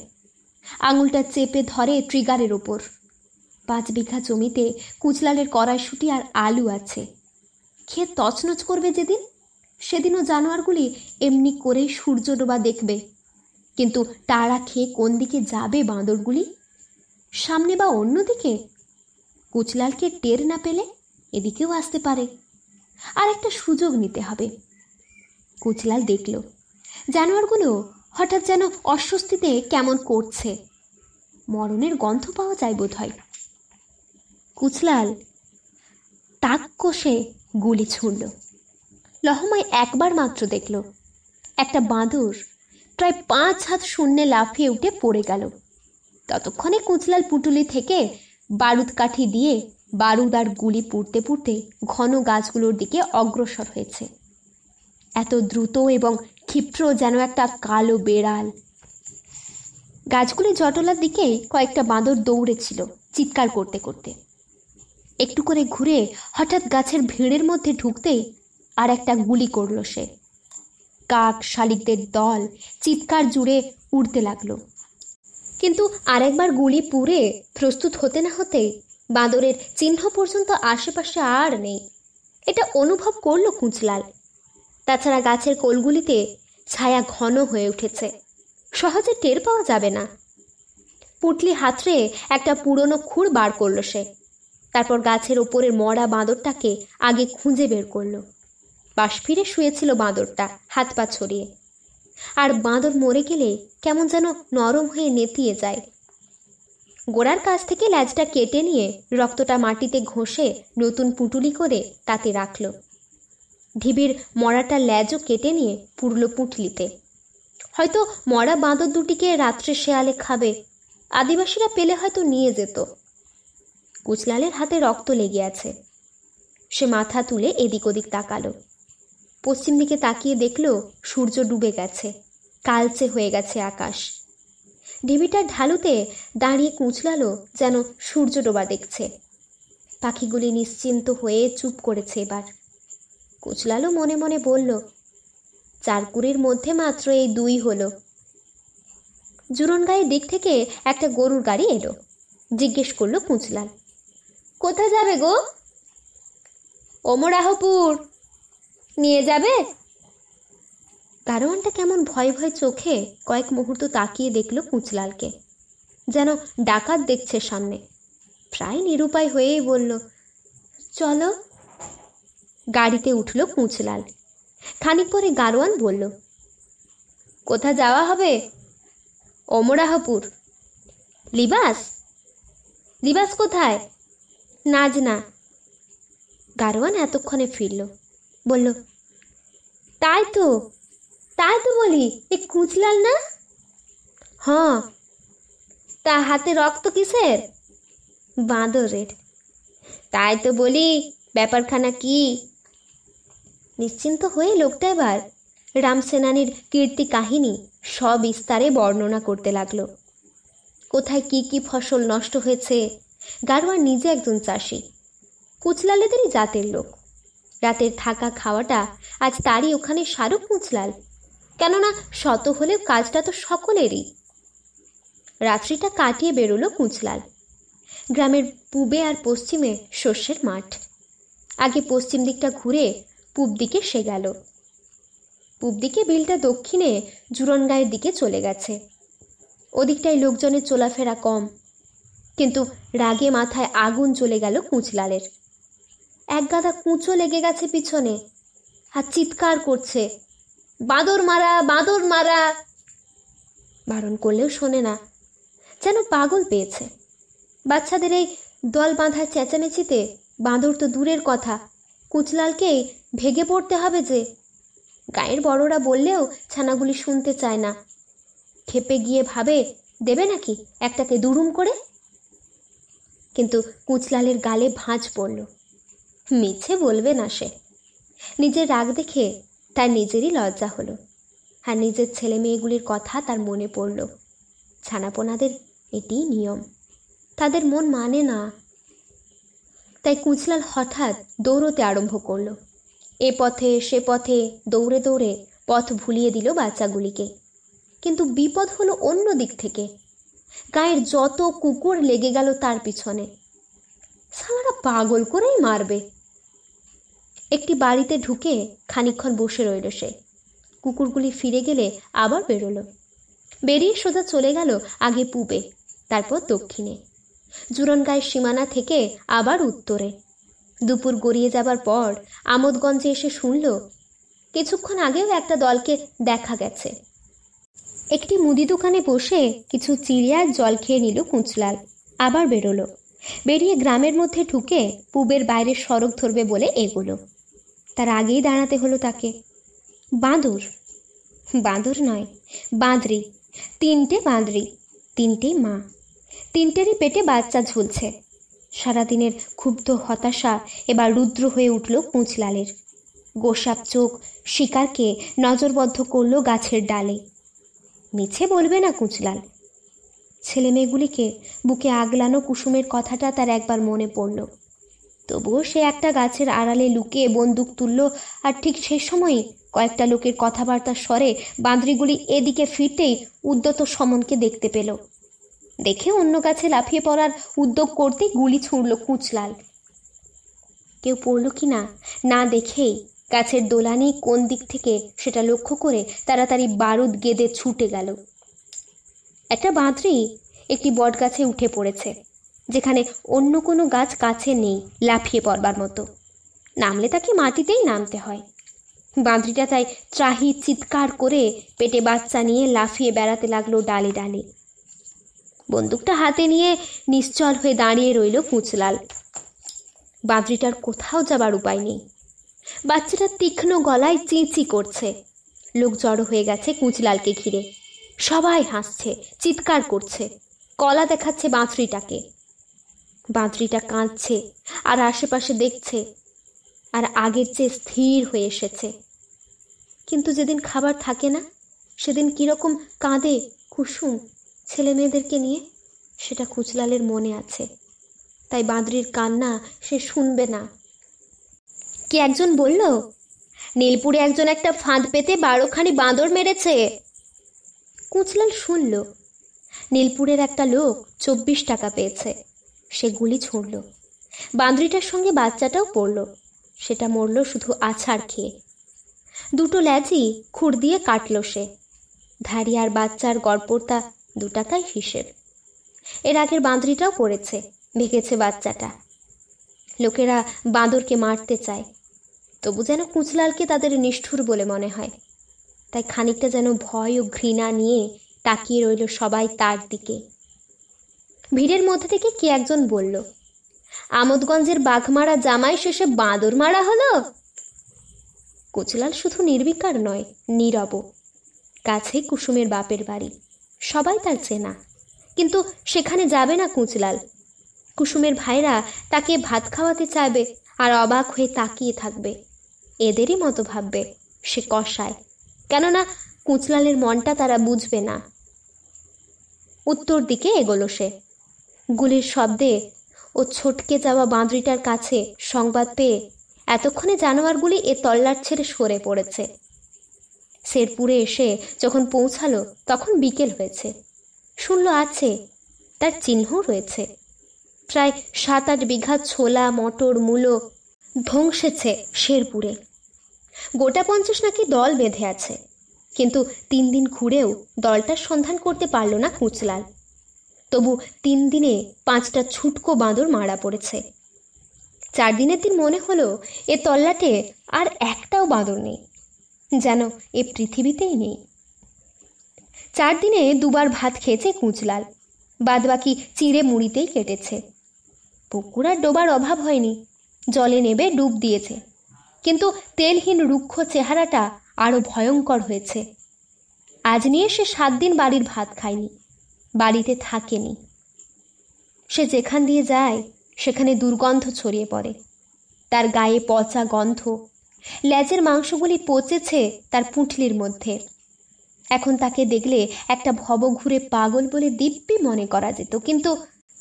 আঙুলটা চেপে ধরে ট্রিগারের ওপর পাঁচ বিঘা জমিতে কুচলালের কড়াইশুটি আর আলু আছে খেয়ে তছনছ করবে যেদিন সেদিনও জানোয়ারগুলি এমনি করেই সূর্য ডোবা দেখবে কিন্তু তারা খেয়ে কোন দিকে যাবে বাঁদরগুলি সামনে বা অন্যদিকে কুচলালকে টের না পেলে এদিকেও আসতে পারে আর একটা সুযোগ নিতে হবে কুচলাল দেখল জানোয়ারগুলো হঠাৎ যেন অস্বস্তিতে কেমন করছে মরণের গন্ধ পাওয়া যায় বোধহয় কুচলাল তাক কষে গুলি ছুঁড়ল লহময় একবার মাত্র দেখল একটা বাঁদর প্রায় পাঁচ হাত শূন্যে লাফিয়ে উঠে পড়ে গেল ততক্ষণে কুচলাল পুটুলি থেকে বারুদ কাঠি দিয়ে বারুদ আর গুলি পুড়তে পুড়তে ঘন গাছগুলোর দিকে অগ্রসর হয়েছে এত দ্রুত এবং ক্ষিপ্র যেন একটা কালো বেড়াল গাছগুলি জটলার দিকে কয়েকটা বাঁদর দৌড়েছিল চিৎকার করতে করতে একটু করে ঘুরে হঠাৎ গাছের ভিড়ের মধ্যে ঢুকতেই আর একটা গুলি করল সে কাক শালিকদের দল চিৎকার জুড়ে উড়তে লাগলো কিন্তু আরেকবার গুলি পুড়ে প্রস্তুত হতে না হতে বাঁদরের চিহ্ন পর্যন্ত আশেপাশে আর নেই এটা অনুভব করল কুঁচলাল তাছাড়া গাছের কোলগুলিতে ছায়া ঘন হয়ে উঠেছে সহজে টের পাওয়া যাবে না পুটলি হাতড়ে একটা পুরনো খুঁড় বার করল সে তারপর গাছের ওপরের মরা বাঁদরটাকে আগে খুঁজে বের করল বাঁশ ফিরে শুয়েছিল বাঁদরটা হাত পা ছড়িয়ে আর বাঁদর মরে গেলে কেমন যেন নরম হয়ে নেতিয়ে যায় গোড়ার কাছ থেকে ল্যাজটা কেটে নিয়ে রক্তটা মাটিতে ঘষে নতুন পুটুলি করে তাতে রাখল ঢিবির মরাটা ল্যাজও কেটে নিয়ে পুরল পুটলিতে হয়তো মরা বাঁদর দুটিকে রাত্রে শেয়ালে খাবে আদিবাসীরা পেলে হয়তো নিয়ে যেত কুচলালের হাতে রক্ত লেগে আছে সে মাথা তুলে এদিক ওদিক তাকালো পশ্চিম দিকে তাকিয়ে দেখল সূর্য ডুবে গেছে কালচে হয়ে গেছে আকাশ ঢিবিটার ঢালুতে দাঁড়িয়ে কুঁচলালো যেন সূর্য ডোবা দেখছে পাখিগুলি নিশ্চিন্ত হয়ে চুপ করেছে এবার কুঁচলালো মনে মনে বলল চারকুরির মধ্যে মাত্র এই দুই হলো জুরনগাঁয়ের দিক থেকে একটা গরুর গাড়ি এলো জিজ্ঞেস করলো কুঁচলাল কোথায় যাবে গো ওমরাহপুর নিয়ে যাবে গারোয়ানটা কেমন ভয় ভয় চোখে কয়েক মুহূর্ত তাকিয়ে দেখল কুচলালকে যেন ডাকাত দেখছে সামনে প্রায় নিরুপায় হয়েই বলল চলো গাড়িতে উঠল কুঁচলাল খানিক পরে গারোয়ান বলল কোথা যাওয়া হবে অমরাহপুর লিবাস লিবাস কোথায় নাজ না গারোয়ান এতক্ষণে ফিরল বলল তাই তো তাই তো বলি এ কুচলাল না হ্যাঁ তা হাতে রক্ত কিসের বাঁদরের তাই তো বলি ব্যাপারখানা কি নিশ্চিন্ত হয়ে লোকটা এবার রামসেনানির কীর্তি কাহিনী সবিস্তারে বর্ণনা করতে লাগলো কোথায় কি কি ফসল নষ্ট হয়েছে গাড়োয়ান নিজে একজন চাষি কুচলালেদেরই জাতের লোক রাতের থাকা খাওয়াটা আজ তারই ওখানে শারুক কুচলাল কেননা শত হলেও কাজটা তো সকলেরই রাত্রিটা কাটিয়ে বেরোলো কুচলাল গ্রামের পূবে আর পশ্চিমে শস্যের মাঠ আগে পশ্চিম দিকটা ঘুরে পূব দিকে সে গেল পূব দিকে বিলটা দক্ষিণে জুরনগাঁয়ের দিকে চলে গেছে ওদিকটায় লোকজনের চলাফেরা কম কিন্তু রাগে মাথায় আগুন চলে গেল কুঁচলালের এক গাদা কুঁচো লেগে গেছে পিছনে আর চিৎকার করছে বাঁদর মারা বাঁদর মারা বারণ করলেও শোনে না যেন পাগল পেয়েছে বাচ্চাদের এই দল বাঁধা চেঁচামেচিতে বাঁদর তো দূরের কথা কুচলালকেই ভেগে পড়তে হবে যে গায়ের বড়রা বললেও ছানাগুলি শুনতে চায় না খেপে গিয়ে ভাবে দেবে নাকি একটাকে দুরুম করে কিন্তু কুচলালের গালে ভাঁজ পড়ল মিছে বলবে না সে নিজের রাগ দেখে তার নিজেরই লজ্জা হলো আর নিজের ছেলে মেয়েগুলির কথা তার মনে পড়ল ছানাপোনাদের এটি নিয়ম তাদের মন মানে না তাই কুচলাল হঠাৎ দৌড়তে আরম্ভ করল এ পথে সে পথে দৌড়ে দৌড়ে পথ ভুলিয়ে দিল বাচ্চাগুলিকে কিন্তু বিপদ হলো অন্য দিক থেকে গায়ের যত কুকুর লেগে গেল তার পিছনে সালারা পাগল করেই মারবে একটি বাড়িতে ঢুকে খানিক্ষণ বসে রইল সে কুকুরগুলি ফিরে গেলে আবার বেরোলো বেরিয়ে সোজা চলে গেল আগে পূবে তারপর দক্ষিণে গায়ের সীমানা থেকে আবার উত্তরে দুপুর গড়িয়ে যাবার পর আমোদগঞ্জে এসে শুনল কিছুক্ষণ আগেও একটা দলকে দেখা গেছে একটি মুদি দোকানে বসে কিছু চিড়িয়ার জল খেয়ে নিল কুঁচলাল আবার বেরোলো বেরিয়ে গ্রামের মধ্যে ঢুকে পুবের বাইরে সড়ক ধরবে বলে এগোলো তার আগেই দাঁড়াতে হলো তাকে বাঁদর বাঁদর নয় বাঁদরি তিনটে বাঁদরি তিনটেই মা তিনটেরই পেটে বাচ্চা ঝুলছে সারাদিনের ক্ষুব্ধ হতাশা এবার রুদ্র হয়ে উঠল কুঁচলালের গোসাপ চোখ শিকারকে নজরবদ্ধ করল গাছের ডালে মিছে বলবে না কুঁচলাল ছেলে মেয়েগুলিকে বুকে আগলানো কুসুমের কথাটা তার একবার মনে পড়ল তবুও সে একটা গাছের আড়ালে লুকিয়ে বন্দুক তুলল আর ঠিক সে সময়ই কয়েকটা লোকের কথাবার্তার স্বরে বাঁদরিগুলি এদিকে ফিরতেই উদ্যত সমনকে দেখতে পেল দেখে অন্য গাছে লাফিয়ে পড়ার উদ্যোগ করতে গুলি ছুঁড়ল কুঁচলাল কেউ পড়ল কি না না দেখেই গাছের দোলানি কোন দিক থেকে সেটা লক্ষ্য করে তাড়াতাড়ি বারুদ গেদে ছুটে গেল একটা বাঁধরি একটি বট গাছে উঠে পড়েছে যেখানে অন্য কোনো গাছ কাছে নেই লাফিয়ে পড়বার মতো নামলে তাকে মাটিতেই নামতে হয় বাঁধরিটা তাই ত্রাহি চিৎকার করে পেটে বাচ্চা নিয়ে লাফিয়ে বেড়াতে লাগলো ডালে ডালে বন্দুকটা হাতে নিয়ে নিশ্চল হয়ে দাঁড়িয়ে রইল কুচলাল বাঁধরিটার কোথাও যাবার উপায় নেই বাচ্চাটা তীক্ষ্ণ গলায় চিঁচি করছে লোক জড়ো হয়ে গেছে কুঁচলালকে ঘিরে সবাই হাসছে চিৎকার করছে কলা দেখাচ্ছে বাঁচড়িটাকে বাঁচড়িটা কাঁদছে আর আশেপাশে দেখছে আর আগের চেয়ে স্থির হয়ে এসেছে কিন্তু যেদিন খাবার থাকে না সেদিন কীরকম কাঁদে কুসুম ছেলে মেয়েদেরকে নিয়ে সেটা কুচলালের মনে আছে তাই বাঁদরির কান্না সে শুনবে না কি একজন বলল নীলপুরে একজন একটা ফাঁদ পেতে বারোখানি বাঁদর মেরেছে কুচলাল শুনল নীলপুরের একটা লোক চব্বিশ টাকা পেয়েছে সে গুলি ছড়ল বাঁদরিটার সঙ্গে বাচ্চাটাও পড়ল সেটা মরল শুধু আছাড় খেয়ে দুটো ল্যাচি খুর দিয়ে কাটল সে ধারি আর বাচ্চার গড়পড়তা দু টাকায় হিসেব এর আগের বাঁদরিটাও পড়েছে ভেঙেছে বাচ্চাটা লোকেরা বাঁদরকে মারতে চায় তবু যেন কুঁচলালকে তাদের নিষ্ঠুর বলে মনে হয় তাই খানিকটা যেন ভয় ও ঘৃণা নিয়ে তাকিয়ে রইল সবাই তার দিকে ভিড়ের মধ্যে থেকে কে একজন বলল আমোদগঞ্জের বাঘমারা জামাই শেষে বাঁদর মারা হলো কুচলাল শুধু নির্বিকার নয় নীরব কাছে কুসুমের বাপের বাড়ি সবাই তার চেনা কিন্তু সেখানে যাবে না কুচলাল কুসুমের ভাইরা তাকে ভাত খাওয়াতে চাইবে আর অবাক হয়ে তাকিয়ে থাকবে এদেরই মতো ভাববে সে কষায় কেননা কুঁচলালের মনটা তারা বুঝবে না উত্তর দিকে এগোলো সে গুলির শব্দে ও ছটকে যাওয়া বাঁদরিটার কাছে সংবাদ পেয়ে এতক্ষণে জানোয়ারগুলি এ তল্লার ছেড়ে সরে পড়েছে শেরপুরে এসে যখন পৌঁছালো তখন বিকেল হয়েছে শূন্য আছে তার চিহ্ন রয়েছে প্রায় সাত আট বিঘা ছোলা মটর মূল ধ্বংসেছে শেরপুরে গোটা পঞ্চাশ নাকি দল বেঁধে আছে কিন্তু তিন দিন ঘুরেও দলটার সন্ধান করতে পারল না কুচলাল তবু তিন দিনে পাঁচটা ছুটকো বাঁদর মারা পড়েছে চার দিনের দিন মনে হলো এ তল্লাটে আর একটাও বাঁদর নেই যেন এ পৃথিবীতেই নেই চার দিনে দুবার ভাত খেয়েছে কুঁচলাল বাদবাকি চিড়ে মুড়িতেই কেটেছে পুকুর আর ডোবার অভাব হয়নি জলে নেবে ডুব দিয়েছে কিন্তু তেলহীন রুক্ষ চেহারাটা আরও ভয়ঙ্কর হয়েছে আজ নিয়ে সে সাত দিন বাড়ির ভাত খায়নি বাড়িতে থাকেনি সে যেখান দিয়ে যায় সেখানে দুর্গন্ধ ছড়িয়ে পড়ে তার গায়ে পচা গন্ধ লেজের মাংসগুলি পচেছে তার পুঁটলির মধ্যে এখন তাকে দেখলে একটা ভব ঘুরে পাগল বলে দিব্যি মনে করা যেত কিন্তু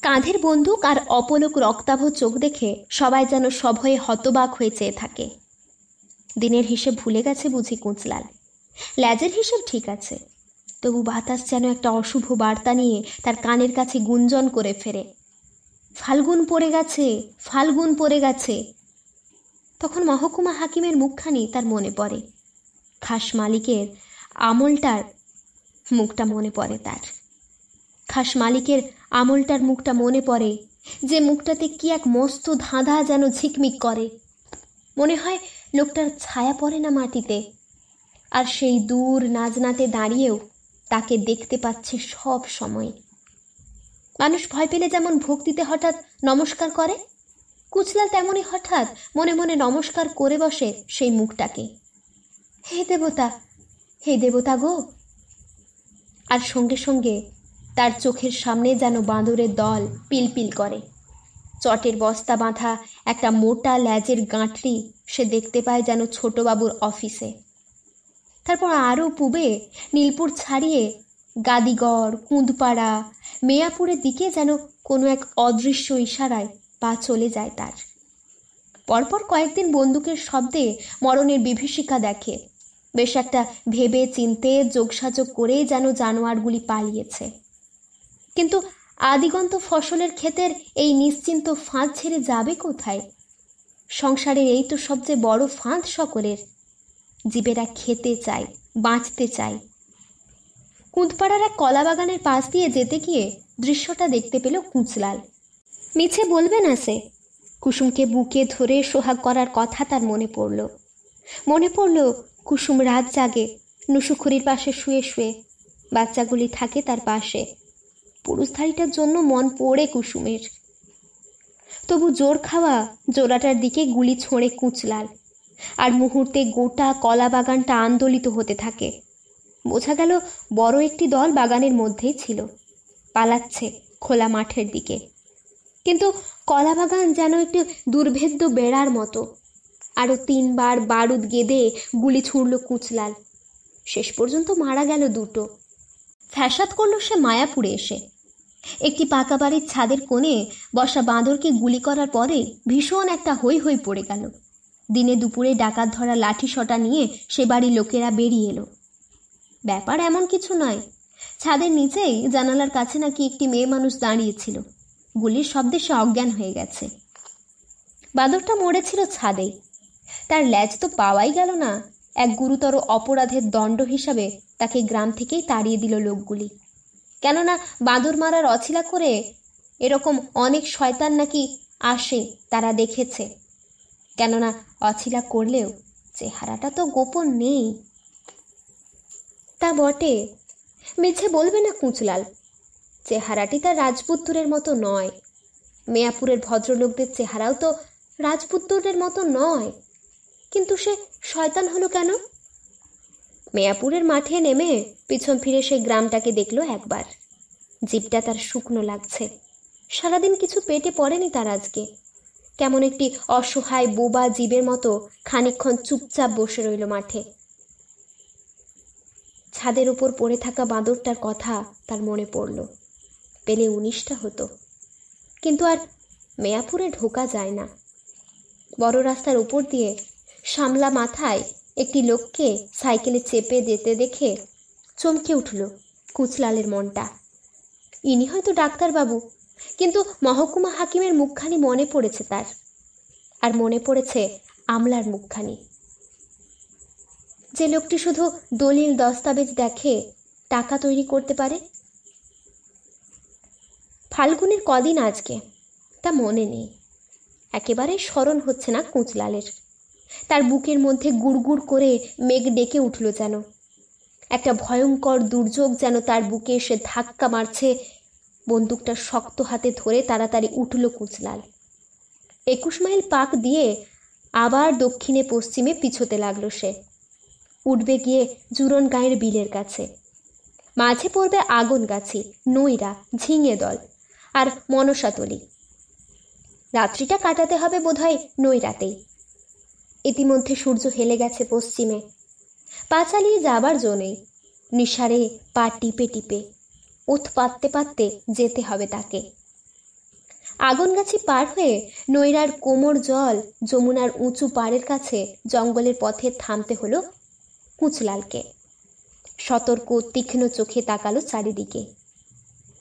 কাঁধের বন্দুক আর অপলক রক্তাভ চোখ দেখে সবাই যেন সভয়ে হতবাক হয়ে চেয়ে থাকে দিনের হিসেব ভুলে গেছে বুঝি কুঁচলাল ল্যাজের হিসেব ঠিক আছে তবু বাতাস যেন একটা অশুভ বার্তা নিয়ে তার কানের কাছে গুঞ্জন করে ফেরে ফাল্গুন পড়ে গেছে ফাল্গুন পড়ে গেছে তখন মহকুমা হাকিমের মুখখানি তার মনে পড়ে খাস মালিকের আমলটার মুখটা মনে পড়ে তার খাস মালিকের আমলটার মুখটা মনে পড়ে যে মুখটাতে কি এক মস্ত ধাঁধা যেন ঝিকমিক করে মনে হয় লোকটার ছায়া পড়ে না মাটিতে আর সেই দূর নাজনাতে দাঁড়িয়েও তাকে দেখতে পাচ্ছে সব সময় মানুষ ভয় পেলে যেমন ভক্তিতে হঠাৎ নমস্কার করে কুচলা তেমনই হঠাৎ মনে মনে নমস্কার করে বসে সেই মুখটাকে হে দেবতা হে দেবতা গো আর সঙ্গে সঙ্গে তার চোখের সামনে যেন বাঁদরের দল পিলপিল করে চটের বস্তা বাঁধা একটা মোটা ল্যাজের গাঁটরি সে দেখতে পায় যেন ছোটবাবুর অফিসে তারপর আরও পূবে নীলপুর ছাড়িয়ে গাদিগড় কুঁদপাড়া মেয়াপুরের দিকে যেন কোনো এক অদৃশ্য ইশারায় পা চলে যায় তার পরপর কয়েকদিন বন্দুকের শব্দে মরণের বিভীষিকা দেখে বেশ একটা ভেবে চিনতে যোগসাযোগ করে যেন জানোয়ারগুলি পালিয়েছে কিন্তু আদিগন্ত ফসলের ক্ষেতের এই নিশ্চিন্ত ফাঁদ ছেড়ে যাবে কোথায় সংসারের এই তো সবচেয়ে বড় ফাঁদ সকলের জীবেরা খেতে চায় বাঁচতে চায় কুঁদপাড়ার এক কলা বাগানের পাশ দিয়ে যেতে গিয়ে দৃশ্যটা দেখতে পেল কুঁচলাল মিছে বলবে না সে কুসুমকে বুকে ধরে সোহাগ করার কথা তার মনে পড়ল মনে পড়ল কুসুম রাত জাগে নুসুখুরির পাশে শুয়ে শুয়ে বাচ্চাগুলি থাকে তার পাশে পুরুষধারীটার জন্য মন পড়ে কুসুমের তবু জোর খাওয়া জোড়াটার দিকে গুলি ছোঁড়ে কুচলাল আর মুহূর্তে গোটা কলা বাগানটা আন্দোলিত হতে থাকে বোঝা গেল বড় একটি দল বাগানের মধ্যেই ছিল পালাচ্ছে খোলা মাঠের দিকে কিন্তু কলা বাগান যেন একটি দুর্ভেদ্য বেড়ার মতো আরও তিনবার বারুদ গেদে গুলি ছুঁড়ল কুচলাল শেষ পর্যন্ত মারা গেল দুটো ফ্যাসাদ করল সে মায়াপুরে এসে একটি পাকা বাড়ির ছাদের কোণে বসা বাঁদরকে গুলি করার পরে ভীষণ একটা হৈ হৈ পড়ে গেল দিনে দুপুরে ডাকাত ধরা লাঠি শটা নিয়ে সে বাড়ির লোকেরা বেরিয়ে এলো ব্যাপার এমন কিছু নয় ছাদের নিচেই জানালার কাছে নাকি একটি মেয়ে মানুষ দাঁড়িয়েছিল গুলির শব্দে সে অজ্ঞান হয়ে গেছে বাঁদরটা মরেছিল ছাদেই তার ল্যাজ তো পাওয়াই গেল না এক গুরুতর অপরাধের দণ্ড হিসাবে তাকে গ্রাম থেকেই তাড়িয়ে দিল লোকগুলি কেননা বাঁদর মারার অছিলা করে এরকম অনেক শয়তান নাকি আসে তারা দেখেছে কেননা অছিলা করলেও চেহারাটা তো গোপন নেই তা বটে মিছে বলবে না কুঁচলাল চেহারাটি তার রাজপুত্তরের মতো নয় মেয়াপুরের ভদ্রলোকদের চেহারাও তো রাজপুত্তরের মতো নয় কিন্তু সে শয়তান হলো কেন মেয়াপুরের মাঠে নেমে পিছন ফিরে সেই গ্রামটাকে দেখলো একবার জিপটা তার শুকনো লাগছে সারাদিন কিছু পেটে পড়েনি তার আজকে কেমন একটি অসহায় বোবা জীবের মতো খানিক্ষণ চুপচাপ বসে রইল মাঠে ছাদের উপর পড়ে থাকা বাঁদরটার কথা তার মনে পড়ল পেলে উনিশটা হতো কিন্তু আর মেয়াপুরে ঢোকা যায় না বড় রাস্তার উপর দিয়ে সামলা মাথায় একটি লোককে সাইকেলে চেপে যেতে দেখে চমকে উঠল কুচলালের মনটা ইনি হয়তো ডাক্তারবাবু কিন্তু মহকুমা হাকিমের মুখখানি মনে পড়েছে তার আর মনে পড়েছে আমলার মুখখানি যে লোকটি শুধু দলিল দস্তাবেজ দেখে টাকা তৈরি করতে পারে ফাল্গুনের কদিন আজকে তা মনে নেই একেবারে স্মরণ হচ্ছে না কুঁচলালের তার বুকের মধ্যে গুড়গুড় করে মেঘ ডেকে উঠল যেন একটা ভয়ঙ্কর দুর্যোগ যেন তার বুকে এসে ধাক্কা মারছে বন্দুকটা শক্ত হাতে ধরে তাড়াতাড়ি উঠল কুচলাল একুশ মাইল পাক দিয়ে আবার দক্ষিণে পশ্চিমে পিছোতে লাগলো সে উঠবে গিয়ে জুরন গায়ের বিলের কাছে মাঝে পড়বে আগুনগাছি নৈরা ঝিঙে দল আর মনসাতলি রাত্রিটা কাটাতে হবে বোধহয় নৈরাতেই ইতিমধ্যে সূর্য হেলে গেছে পশ্চিমে পা চালিয়ে যাবার জো নিশারে পা টিপে টিপে উথ পাততে পাততে যেতে হবে তাকে আগুনগাছি পার হয়ে নৈরার কোমর জল যমুনার উঁচু পাড়ের কাছে জঙ্গলের পথে থামতে হলো কুচলালকে সতর্ক তীক্ষ্ণ চোখে তাকালো চারিদিকে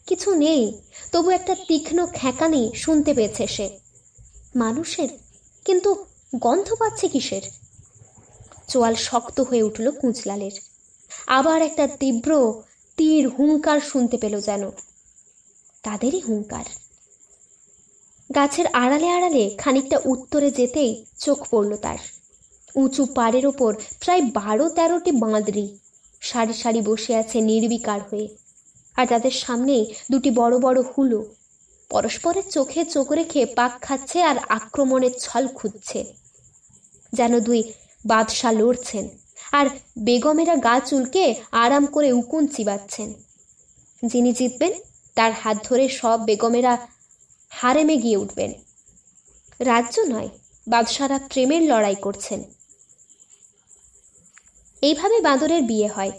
কিছু নেই তবু একটা তীক্ষ্ণ খ্যাঁকানি শুনতে পেয়েছে সে মানুষের কিন্তু গন্ধ পাচ্ছে কিসের চোয়াল শক্ত হয়ে উঠল কুঁচলালের আবার একটা তীব্র তীর হুঙ্কার শুনতে পেল যেন তাদেরই হুঙ্কার গাছের আড়ালে আড়ালে খানিকটা উত্তরে যেতেই চোখ পড়ল তার উঁচু পাড়ের ওপর প্রায় বারো তেরোটি বাঁদরি সারি সারি বসে আছে নির্বিকার হয়ে আর তাদের সামনেই দুটি বড় বড় হুলো পরস্পরের চোখে চোখ রেখে পাক খাচ্ছে আর আক্রমণের ছল খুঁজছে যেন দুই বাদশাহ লড়ছেন আর বেগমেরা গা চুলকে আরাম করে উকুন চিবাচ্ছেন যিনি জিতবেন তার হাত ধরে সব বেগমেরা হারেমে গিয়ে উঠবেন রাজ্য নয় বাদশারা প্রেমের লড়াই করছেন এইভাবে বাঁদরের বিয়ে হয়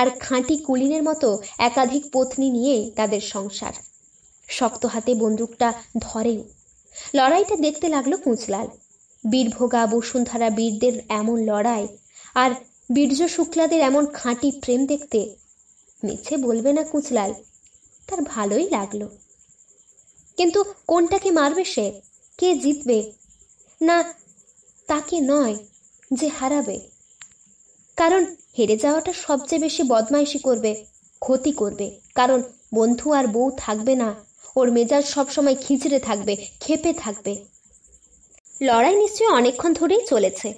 আর খাঁটি কুলিনের মতো একাধিক পত্নী নিয়ে তাদের সংসার শক্ত হাতে বন্দুকটা ধরেও লড়াইটা দেখতে লাগলো পুঁচলাল বীরভোগা বসুন্ধরা বীরদের এমন লড়াই আর বীর্য শুক্লাদের এমন খাঁটি প্রেম দেখতে মিছে বলবে না কুচলাল তার ভালোই লাগলো কিন্তু কোনটাকে মারবে সে কে জিতবে না তাকে নয় যে হারাবে কারণ হেরে যাওয়াটা সবচেয়ে বেশি বদমাইশি করবে ক্ষতি করবে কারণ বন্ধু আর বউ থাকবে না ওর মেজাজ সবসময় খিঁচড়ে থাকবে খেপে থাকবে লড়াই নিশ্চয়ই অনেকক্ষণ ধরেই চলেছে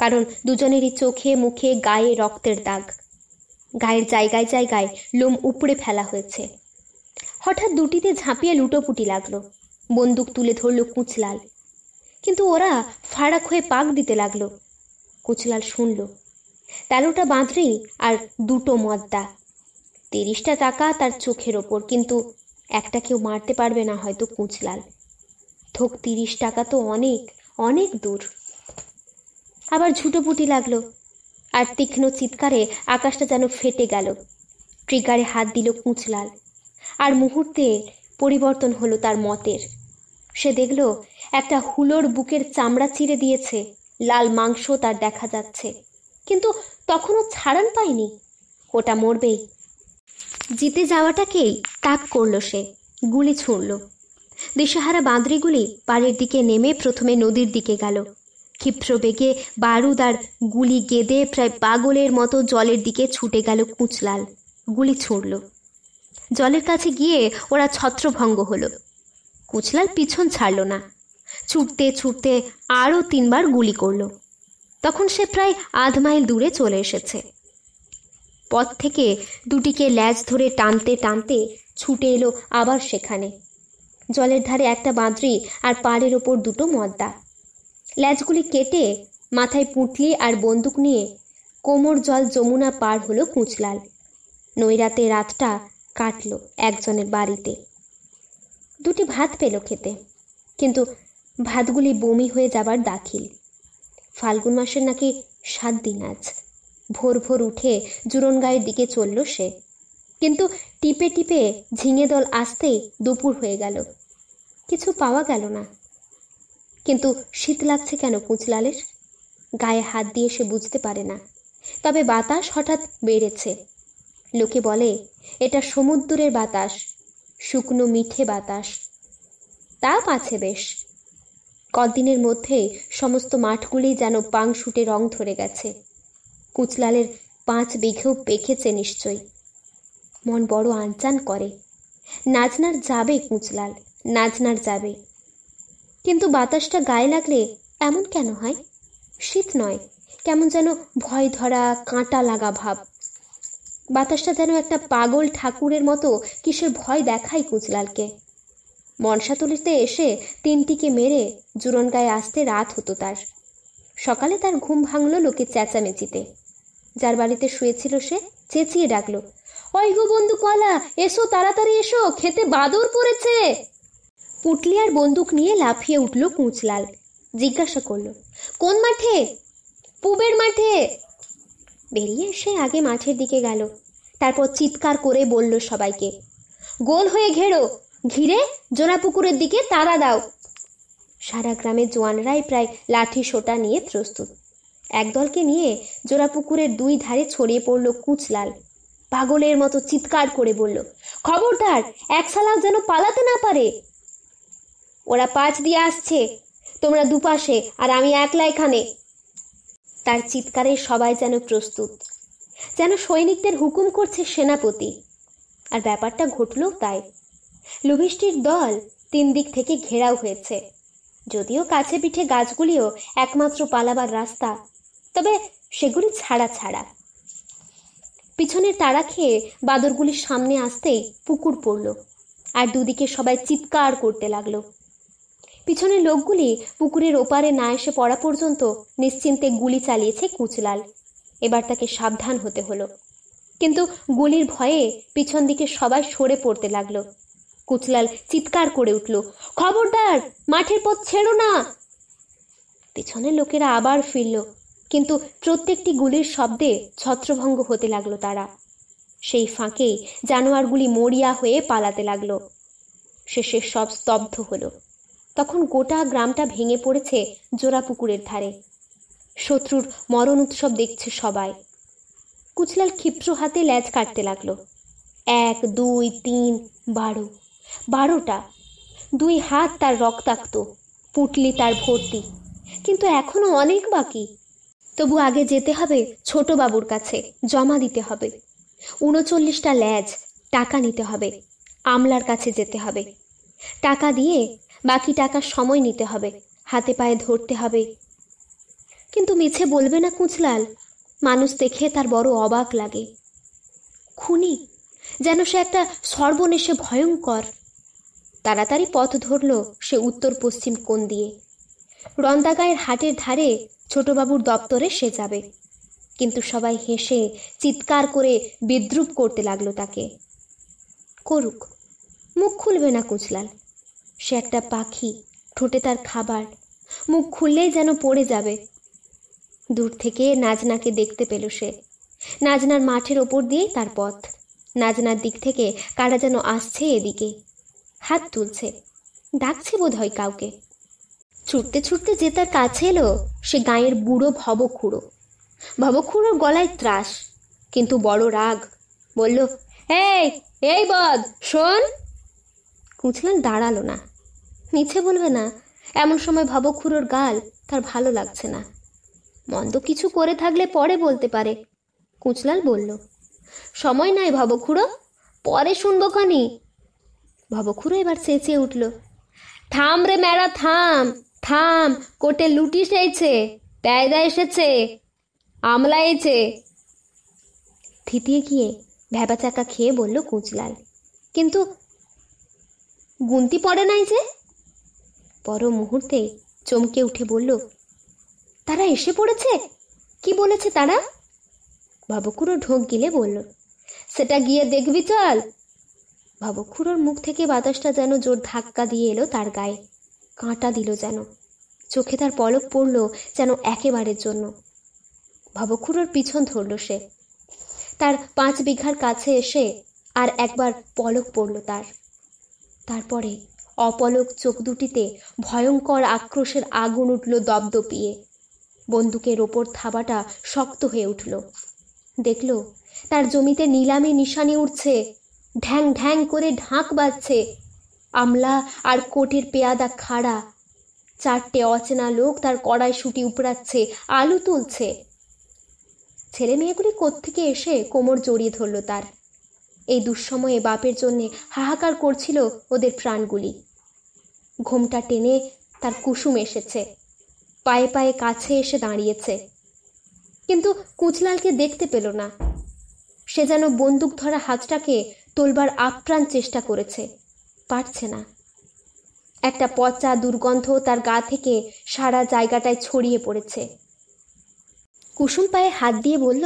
কারণ দুজনেরই চোখে মুখে গায়ে রক্তের দাগ গায়ের জায়গায় জায়গায় লোম উপড়ে ফেলা হয়েছে হঠাৎ দুটিতে ঝাঁপিয়ে লুটোপুটি লাগলো বন্দুক তুলে ধরল কুচলাল কিন্তু ওরা ফারাক হয়ে পাক দিতে লাগলো কুচলাল শুনল তেরোটা বাঁধরি আর দুটো মদ্দা তিরিশটা টাকা তার চোখের ওপর কিন্তু একটা কেউ মারতে পারবে না হয়তো কুঁচলাল থোক তিরিশ টাকা তো অনেক অনেক দূর আবার ঝুটোপুটি লাগলো আর তীক্ষ্ণ চিৎকারে আকাশটা যেন ফেটে গেল ট্রিগারে হাত দিল কুঁচলাল আর মুহূর্তে পরিবর্তন হলো তার মতের সে দেখল একটা হুলোর বুকের চামড়া চিরে দিয়েছে লাল মাংস তার দেখা যাচ্ছে কিন্তু তখনও ছাড়ান পায়নি ওটা মরবেই জিতে যাওয়াটাকেই তাক করল সে গুলি ছুঁড়ল দিশাহারা বাঁদরিগুলি পাড়ের দিকে নেমে প্রথমে নদীর দিকে গেল ক্ষিপ্র বেগে বারুদ আর গুলি গেদে প্রায় পাগলের মতো জলের দিকে ছুটে গেল কুচলাল গুলি ছুঁড়ল জলের কাছে গিয়ে ওরা ছত্রভঙ্গ হলো কুচলাল পিছন ছাড়ল না ছুটতে ছুটতে আরও তিনবার গুলি করল তখন সে প্রায় আধ মাইল দূরে চলে এসেছে পথ থেকে দুটিকে ল্যাজ ধরে টানতে টানতে ছুটে এলো আবার সেখানে জলের ধারে একটা বাঁদরি আর পাড়ের ওপর দুটো মদ্দা ল্যাজগুলি কেটে মাথায় পুঁটলি আর বন্দুক নিয়ে কোমর জল যমুনা পার হলো কুঁচলাল নৈরাতে রাতটা কাটল একজনের বাড়িতে দুটি ভাত পেল খেতে কিন্তু ভাতগুলি বমি হয়ে যাবার দাখিল ফাল্গুন মাসের নাকি সাত দিন আছে ভোর ভোর উঠে গায়ের দিকে চলল সে কিন্তু টিপে টিপে ঝিঙে দল আসতেই দুপুর হয়ে গেল কিছু পাওয়া গেল না কিন্তু শীত লাগছে কেন কুঁচলালের গায়ে হাত দিয়ে সে বুঝতে পারে না তবে বাতাস হঠাৎ বেড়েছে লোকে বলে এটা সমুদ্রের বাতাস শুকনো মিঠে বাতাস তাপ আছে বেশ কদিনের মধ্যে সমস্ত মাঠগুলি যেন পাংশুটে রং ধরে গেছে কুচলালের পাঁচ বিঘেও পেখেছে নিশ্চয়ই মন বড় আনচান করে নাচনার যাবে কুচলাল নাচনার যাবে কিন্তু বাতাসটা গায়ে লাগলে এমন কেন হয় শীত নয় কেমন যেন ভয় ধরা কাঁটা লাগা ভাব বাতাসটা যেন একটা পাগল ঠাকুরের মতো কিসের ভয় দেখায় কুচলালকে তুলিতে এসে তিনটিকে মেরে জুরন গায়ে আসতে রাত হতো তার সকালে তার ঘুম ভাঙল লোকে চেঁচামেচিতে যার বাড়িতে শুয়েছিল সে চেঁচিয়ে ডাকলো ওই গো বন্ধু কলা এসো তাড়াতাড়ি এসো খেতে বাদর পড়েছে পুটলিয়ার বন্দুক নিয়ে লাফিয়ে উঠল কুঁচলাল জিজ্ঞাসা করলো কোন মাঠে পুবের মাঠে বেরিয়ে সে আগে মাঠের দিকে গেল তারপর চিৎকার করে বলল সবাইকে গোল হয়ে ঘেরো ঘিরে জোনা পুকুরের দিকে তারা দাও সারা গ্রামের জোয়ানরাই প্রায় লাঠি সোটা নিয়ে প্রস্তুত একদলকে নিয়ে জোড়া পুকুরের দুই ধারে ছড়িয়ে পড়ল কুচলাল পাগলের মতো চিৎকার করে বলল খবরদার এক সালাও যেন পালাতে না পারে ওরা পাঁচ দিয়ে আসছে তোমরা দুপাশে আর আমি একলা এখানে তার চিৎকারে সবাই যেন প্রস্তুত যেন সৈনিকদের হুকুম করছে সেনাপতি আর ব্যাপারটা ঘটলো তাই লুভিষ্টির দল তিন দিক থেকে ঘেরাও হয়েছে যদিও কাছে পিঠে গাছগুলিও একমাত্র পালাবার রাস্তা তবে সেগুলি ছাড়া ছাড়া পিছনের তারা খেয়ে বাদরগুলির সামনে আসতেই পুকুর পড়ল আর দুদিকে সবাই চিৎকার করতে লাগলো পিছনের লোকগুলি পুকুরের ওপারে না এসে পড়া পর্যন্ত নিশ্চিন্তে গুলি চালিয়েছে কুচলাল এবার তাকে সাবধান হতে হলো কিন্তু গুলির ভয়ে পিছন দিকে সবাই সরে পড়তে লাগলো কুচলাল চিৎকার করে উঠল খবরদার মাঠের পথ ছেড়ো না পিছনের লোকেরা আবার ফিরল কিন্তু প্রত্যেকটি গুলির শব্দে ছত্রভঙ্গ হতে লাগলো তারা সেই ফাঁকেই জানোয়ারগুলি মরিয়া হয়ে পালাতে লাগলো শেষে সব স্তব্ধ হলো তখন গোটা গ্রামটা ভেঙে পড়েছে জোড়া পুকুরের ধারে শত্রুর মরণ উৎসব দেখছে সবাই কুচলাল ক্ষিপ্র হাতে ল্যাজ কাটতে লাগলো এক দুই তিন বারো বারোটা দুই হাত তার রক্তাক্ত পুটলি তার ভর্তি কিন্তু এখনো অনেক বাকি তবু আগে যেতে হবে ছোট বাবুর কাছে জমা দিতে হবে উনচল্লিশটা ল্যাজ টাকা নিতে হবে আমলার কাছে যেতে হবে টাকা দিয়ে বাকি টাকা সময় নিতে হবে হাতে পায়ে ধরতে হবে কিন্তু মিছে বলবে না কুঁচলাল মানুষ দেখে তার বড় অবাক লাগে খুনি যেন সে একটা সর্বনেশে ভয়ঙ্কর তাড়াতাড়ি পথ ধরল সে উত্তর পশ্চিম কোন দিয়ে রন্দাগায়ের হাটের ধারে ছোটবাবুর দপ্তরে সে যাবে কিন্তু সবাই হেসে চিৎকার করে বিদ্রুপ করতে লাগলো তাকে করুক মুখ খুলবে না কুচলাল সে একটা পাখি ঠোঁটে তার খাবার মুখ খুললেই যেন পড়ে যাবে দূর থেকে নাজনাকে দেখতে পেল সে নাজনার মাঠের ওপর দিয়েই তার পথ নাজনার দিক থেকে কারা যেন আসছে এদিকে হাত তুলছে ডাকছে বোধ হয় কাউকে ছুটতে ছুটতে যে তার কাছে এলো সে গায়ের বুড়ো ভবখুড়ো ভবখুড়োর গলায় ত্রাস কিন্তু বড় রাগ বলল এই এই বদ শোন কুঁচলাল দাঁড়ালো না মিছে বলবে না এমন সময় ভবখুড়োর গাল তার ভালো লাগছে না মন্দ কিছু করে থাকলে পরে বলতে পারে কুঁচলাল বলল সময় নাই ভবখুড়ো পরে শুনবো কানি ভবখুড়ো এবার চেঁচিয়ে উঠল থাম রে ম্যাড়া থাম থাম কোটে লুটিস এইছে প্যায়দা এসেছে আমলা এসে থিতিয়ে গিয়ে চাকা খেয়ে বলল কুঁচলাল কিন্তু গুনতি পড়ে নাই যে পর মুহূর্তে চমকে উঠে বলল তারা এসে পড়েছে কি বলেছে তারা ভবকুরো ঢোক গিলে বলল সেটা গিয়ে দেখবি চল ভবক্ষুরোর মুখ থেকে বাতাসটা যেন জোর ধাক্কা দিয়ে এলো তার গায়ে কাঁটা দিল যেন চোখে তার পলক পড়ল যেন একেবারের জন্য ভবক্ষুরোর পিছন ধরল সে তার পাঁচ বিঘার কাছে এসে আর একবার পলক পড়ল তার তারপরে অপলক চোখ দুটিতে ভয়ঙ্কর আক্রোশের আগুন উঠল দপদপিয়ে বন্দুকের ওপর থাবাটা শক্ত হয়ে উঠল দেখল তার জমিতে নিলামে নিশানি উঠছে ঢ্যাং ঢ্যাং করে ঢাক বাজছে আমলা আর কোটের পেয়াদা খাড়া চারটে অচেনা লোক তার কড়াই শুটি উপড়াচ্ছে আলু তুলছে ছেলে মেয়েগুলি কোত্থেকে এসে কোমর জড়িয়ে ধরল তার এই দুঃসময়ে বাপের জন্যে হাহাকার করছিল ওদের প্রাণগুলি ঘোমটা টেনে তার কুসুম এসেছে পায়ে পায়ে কাছে এসে দাঁড়িয়েছে কিন্তু কুচলালকে দেখতে পেল না সে যেন বন্দুক ধরা হাতটাকে তোলবার আপ্রাণ চেষ্টা করেছে পারছে না একটা পচা দুর্গন্ধ তার গা থেকে সারা জায়গাটায় ছড়িয়ে পড়েছে কুসুম পায়ে হাত দিয়ে বলল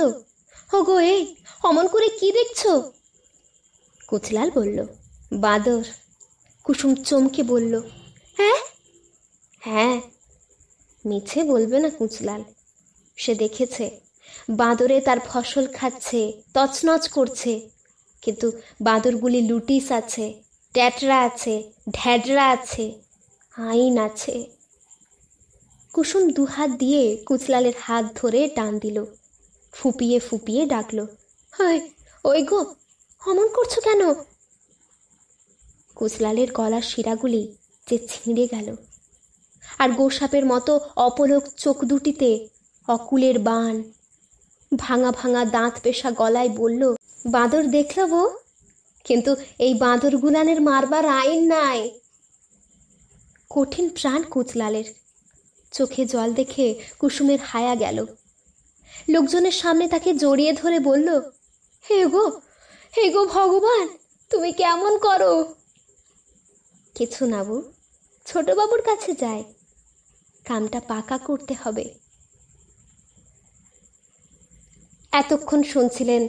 হগো এ অমন করে কি দেখছ কুচলাল বলল বাঁদর কুসুম চমকে বলল হ্যাঁ হ্যাঁ মিছে বলবে না কুচলাল সে দেখেছে বাঁদরে তার ফসল খাচ্ছে তছনছ করছে কিন্তু বাঁদরগুলি লুটিস আছে ট্যাটরা আছে ঢ্যাডরা আছে আইন আছে কুসুম দুহাত দিয়ে কুচলালের হাত ধরে টান দিল ফুপিয়ে ফুপিয়ে ডাকলো হয় ওই গো অমন করছো কেন কুচলালের গলার শিরাগুলি যে ছিঁড়ে গেল আর গোসাপের মতো অপলক চোখ দুটিতে অকুলের বান ভাঙা ভাঙা দাঁত পেশা গলায় বলল বাঁদর দেখল বউ কিন্তু এই বাঁদর গুলানের মারবার আইন নাই কঠিন প্রাণ কুচলালের চোখে জল দেখে কুসুমের হায়া গেল লোকজনের সামনে তাকে জড়িয়ে ধরে বলল হে গো হে গো ভগবান তুমি কেমন করো কিছু না নাবু ছোটবাবুর কাছে যায় কামটা পাকা করতে হবে এতক্ষণ শুনছিলেন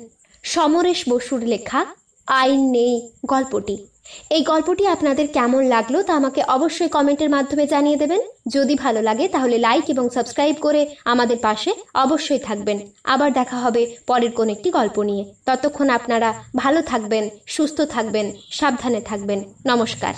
সমরেশ বসুর লেখা আইন নেই গল্পটি এই গল্পটি আপনাদের কেমন লাগলো তা আমাকে অবশ্যই কমেন্টের মাধ্যমে জানিয়ে দেবেন যদি ভালো লাগে তাহলে লাইক এবং সাবস্ক্রাইব করে আমাদের পাশে অবশ্যই থাকবেন আবার দেখা হবে পরের কোন একটি গল্প নিয়ে ততক্ষণ আপনারা ভালো থাকবেন সুস্থ থাকবেন সাবধানে থাকবেন নমস্কার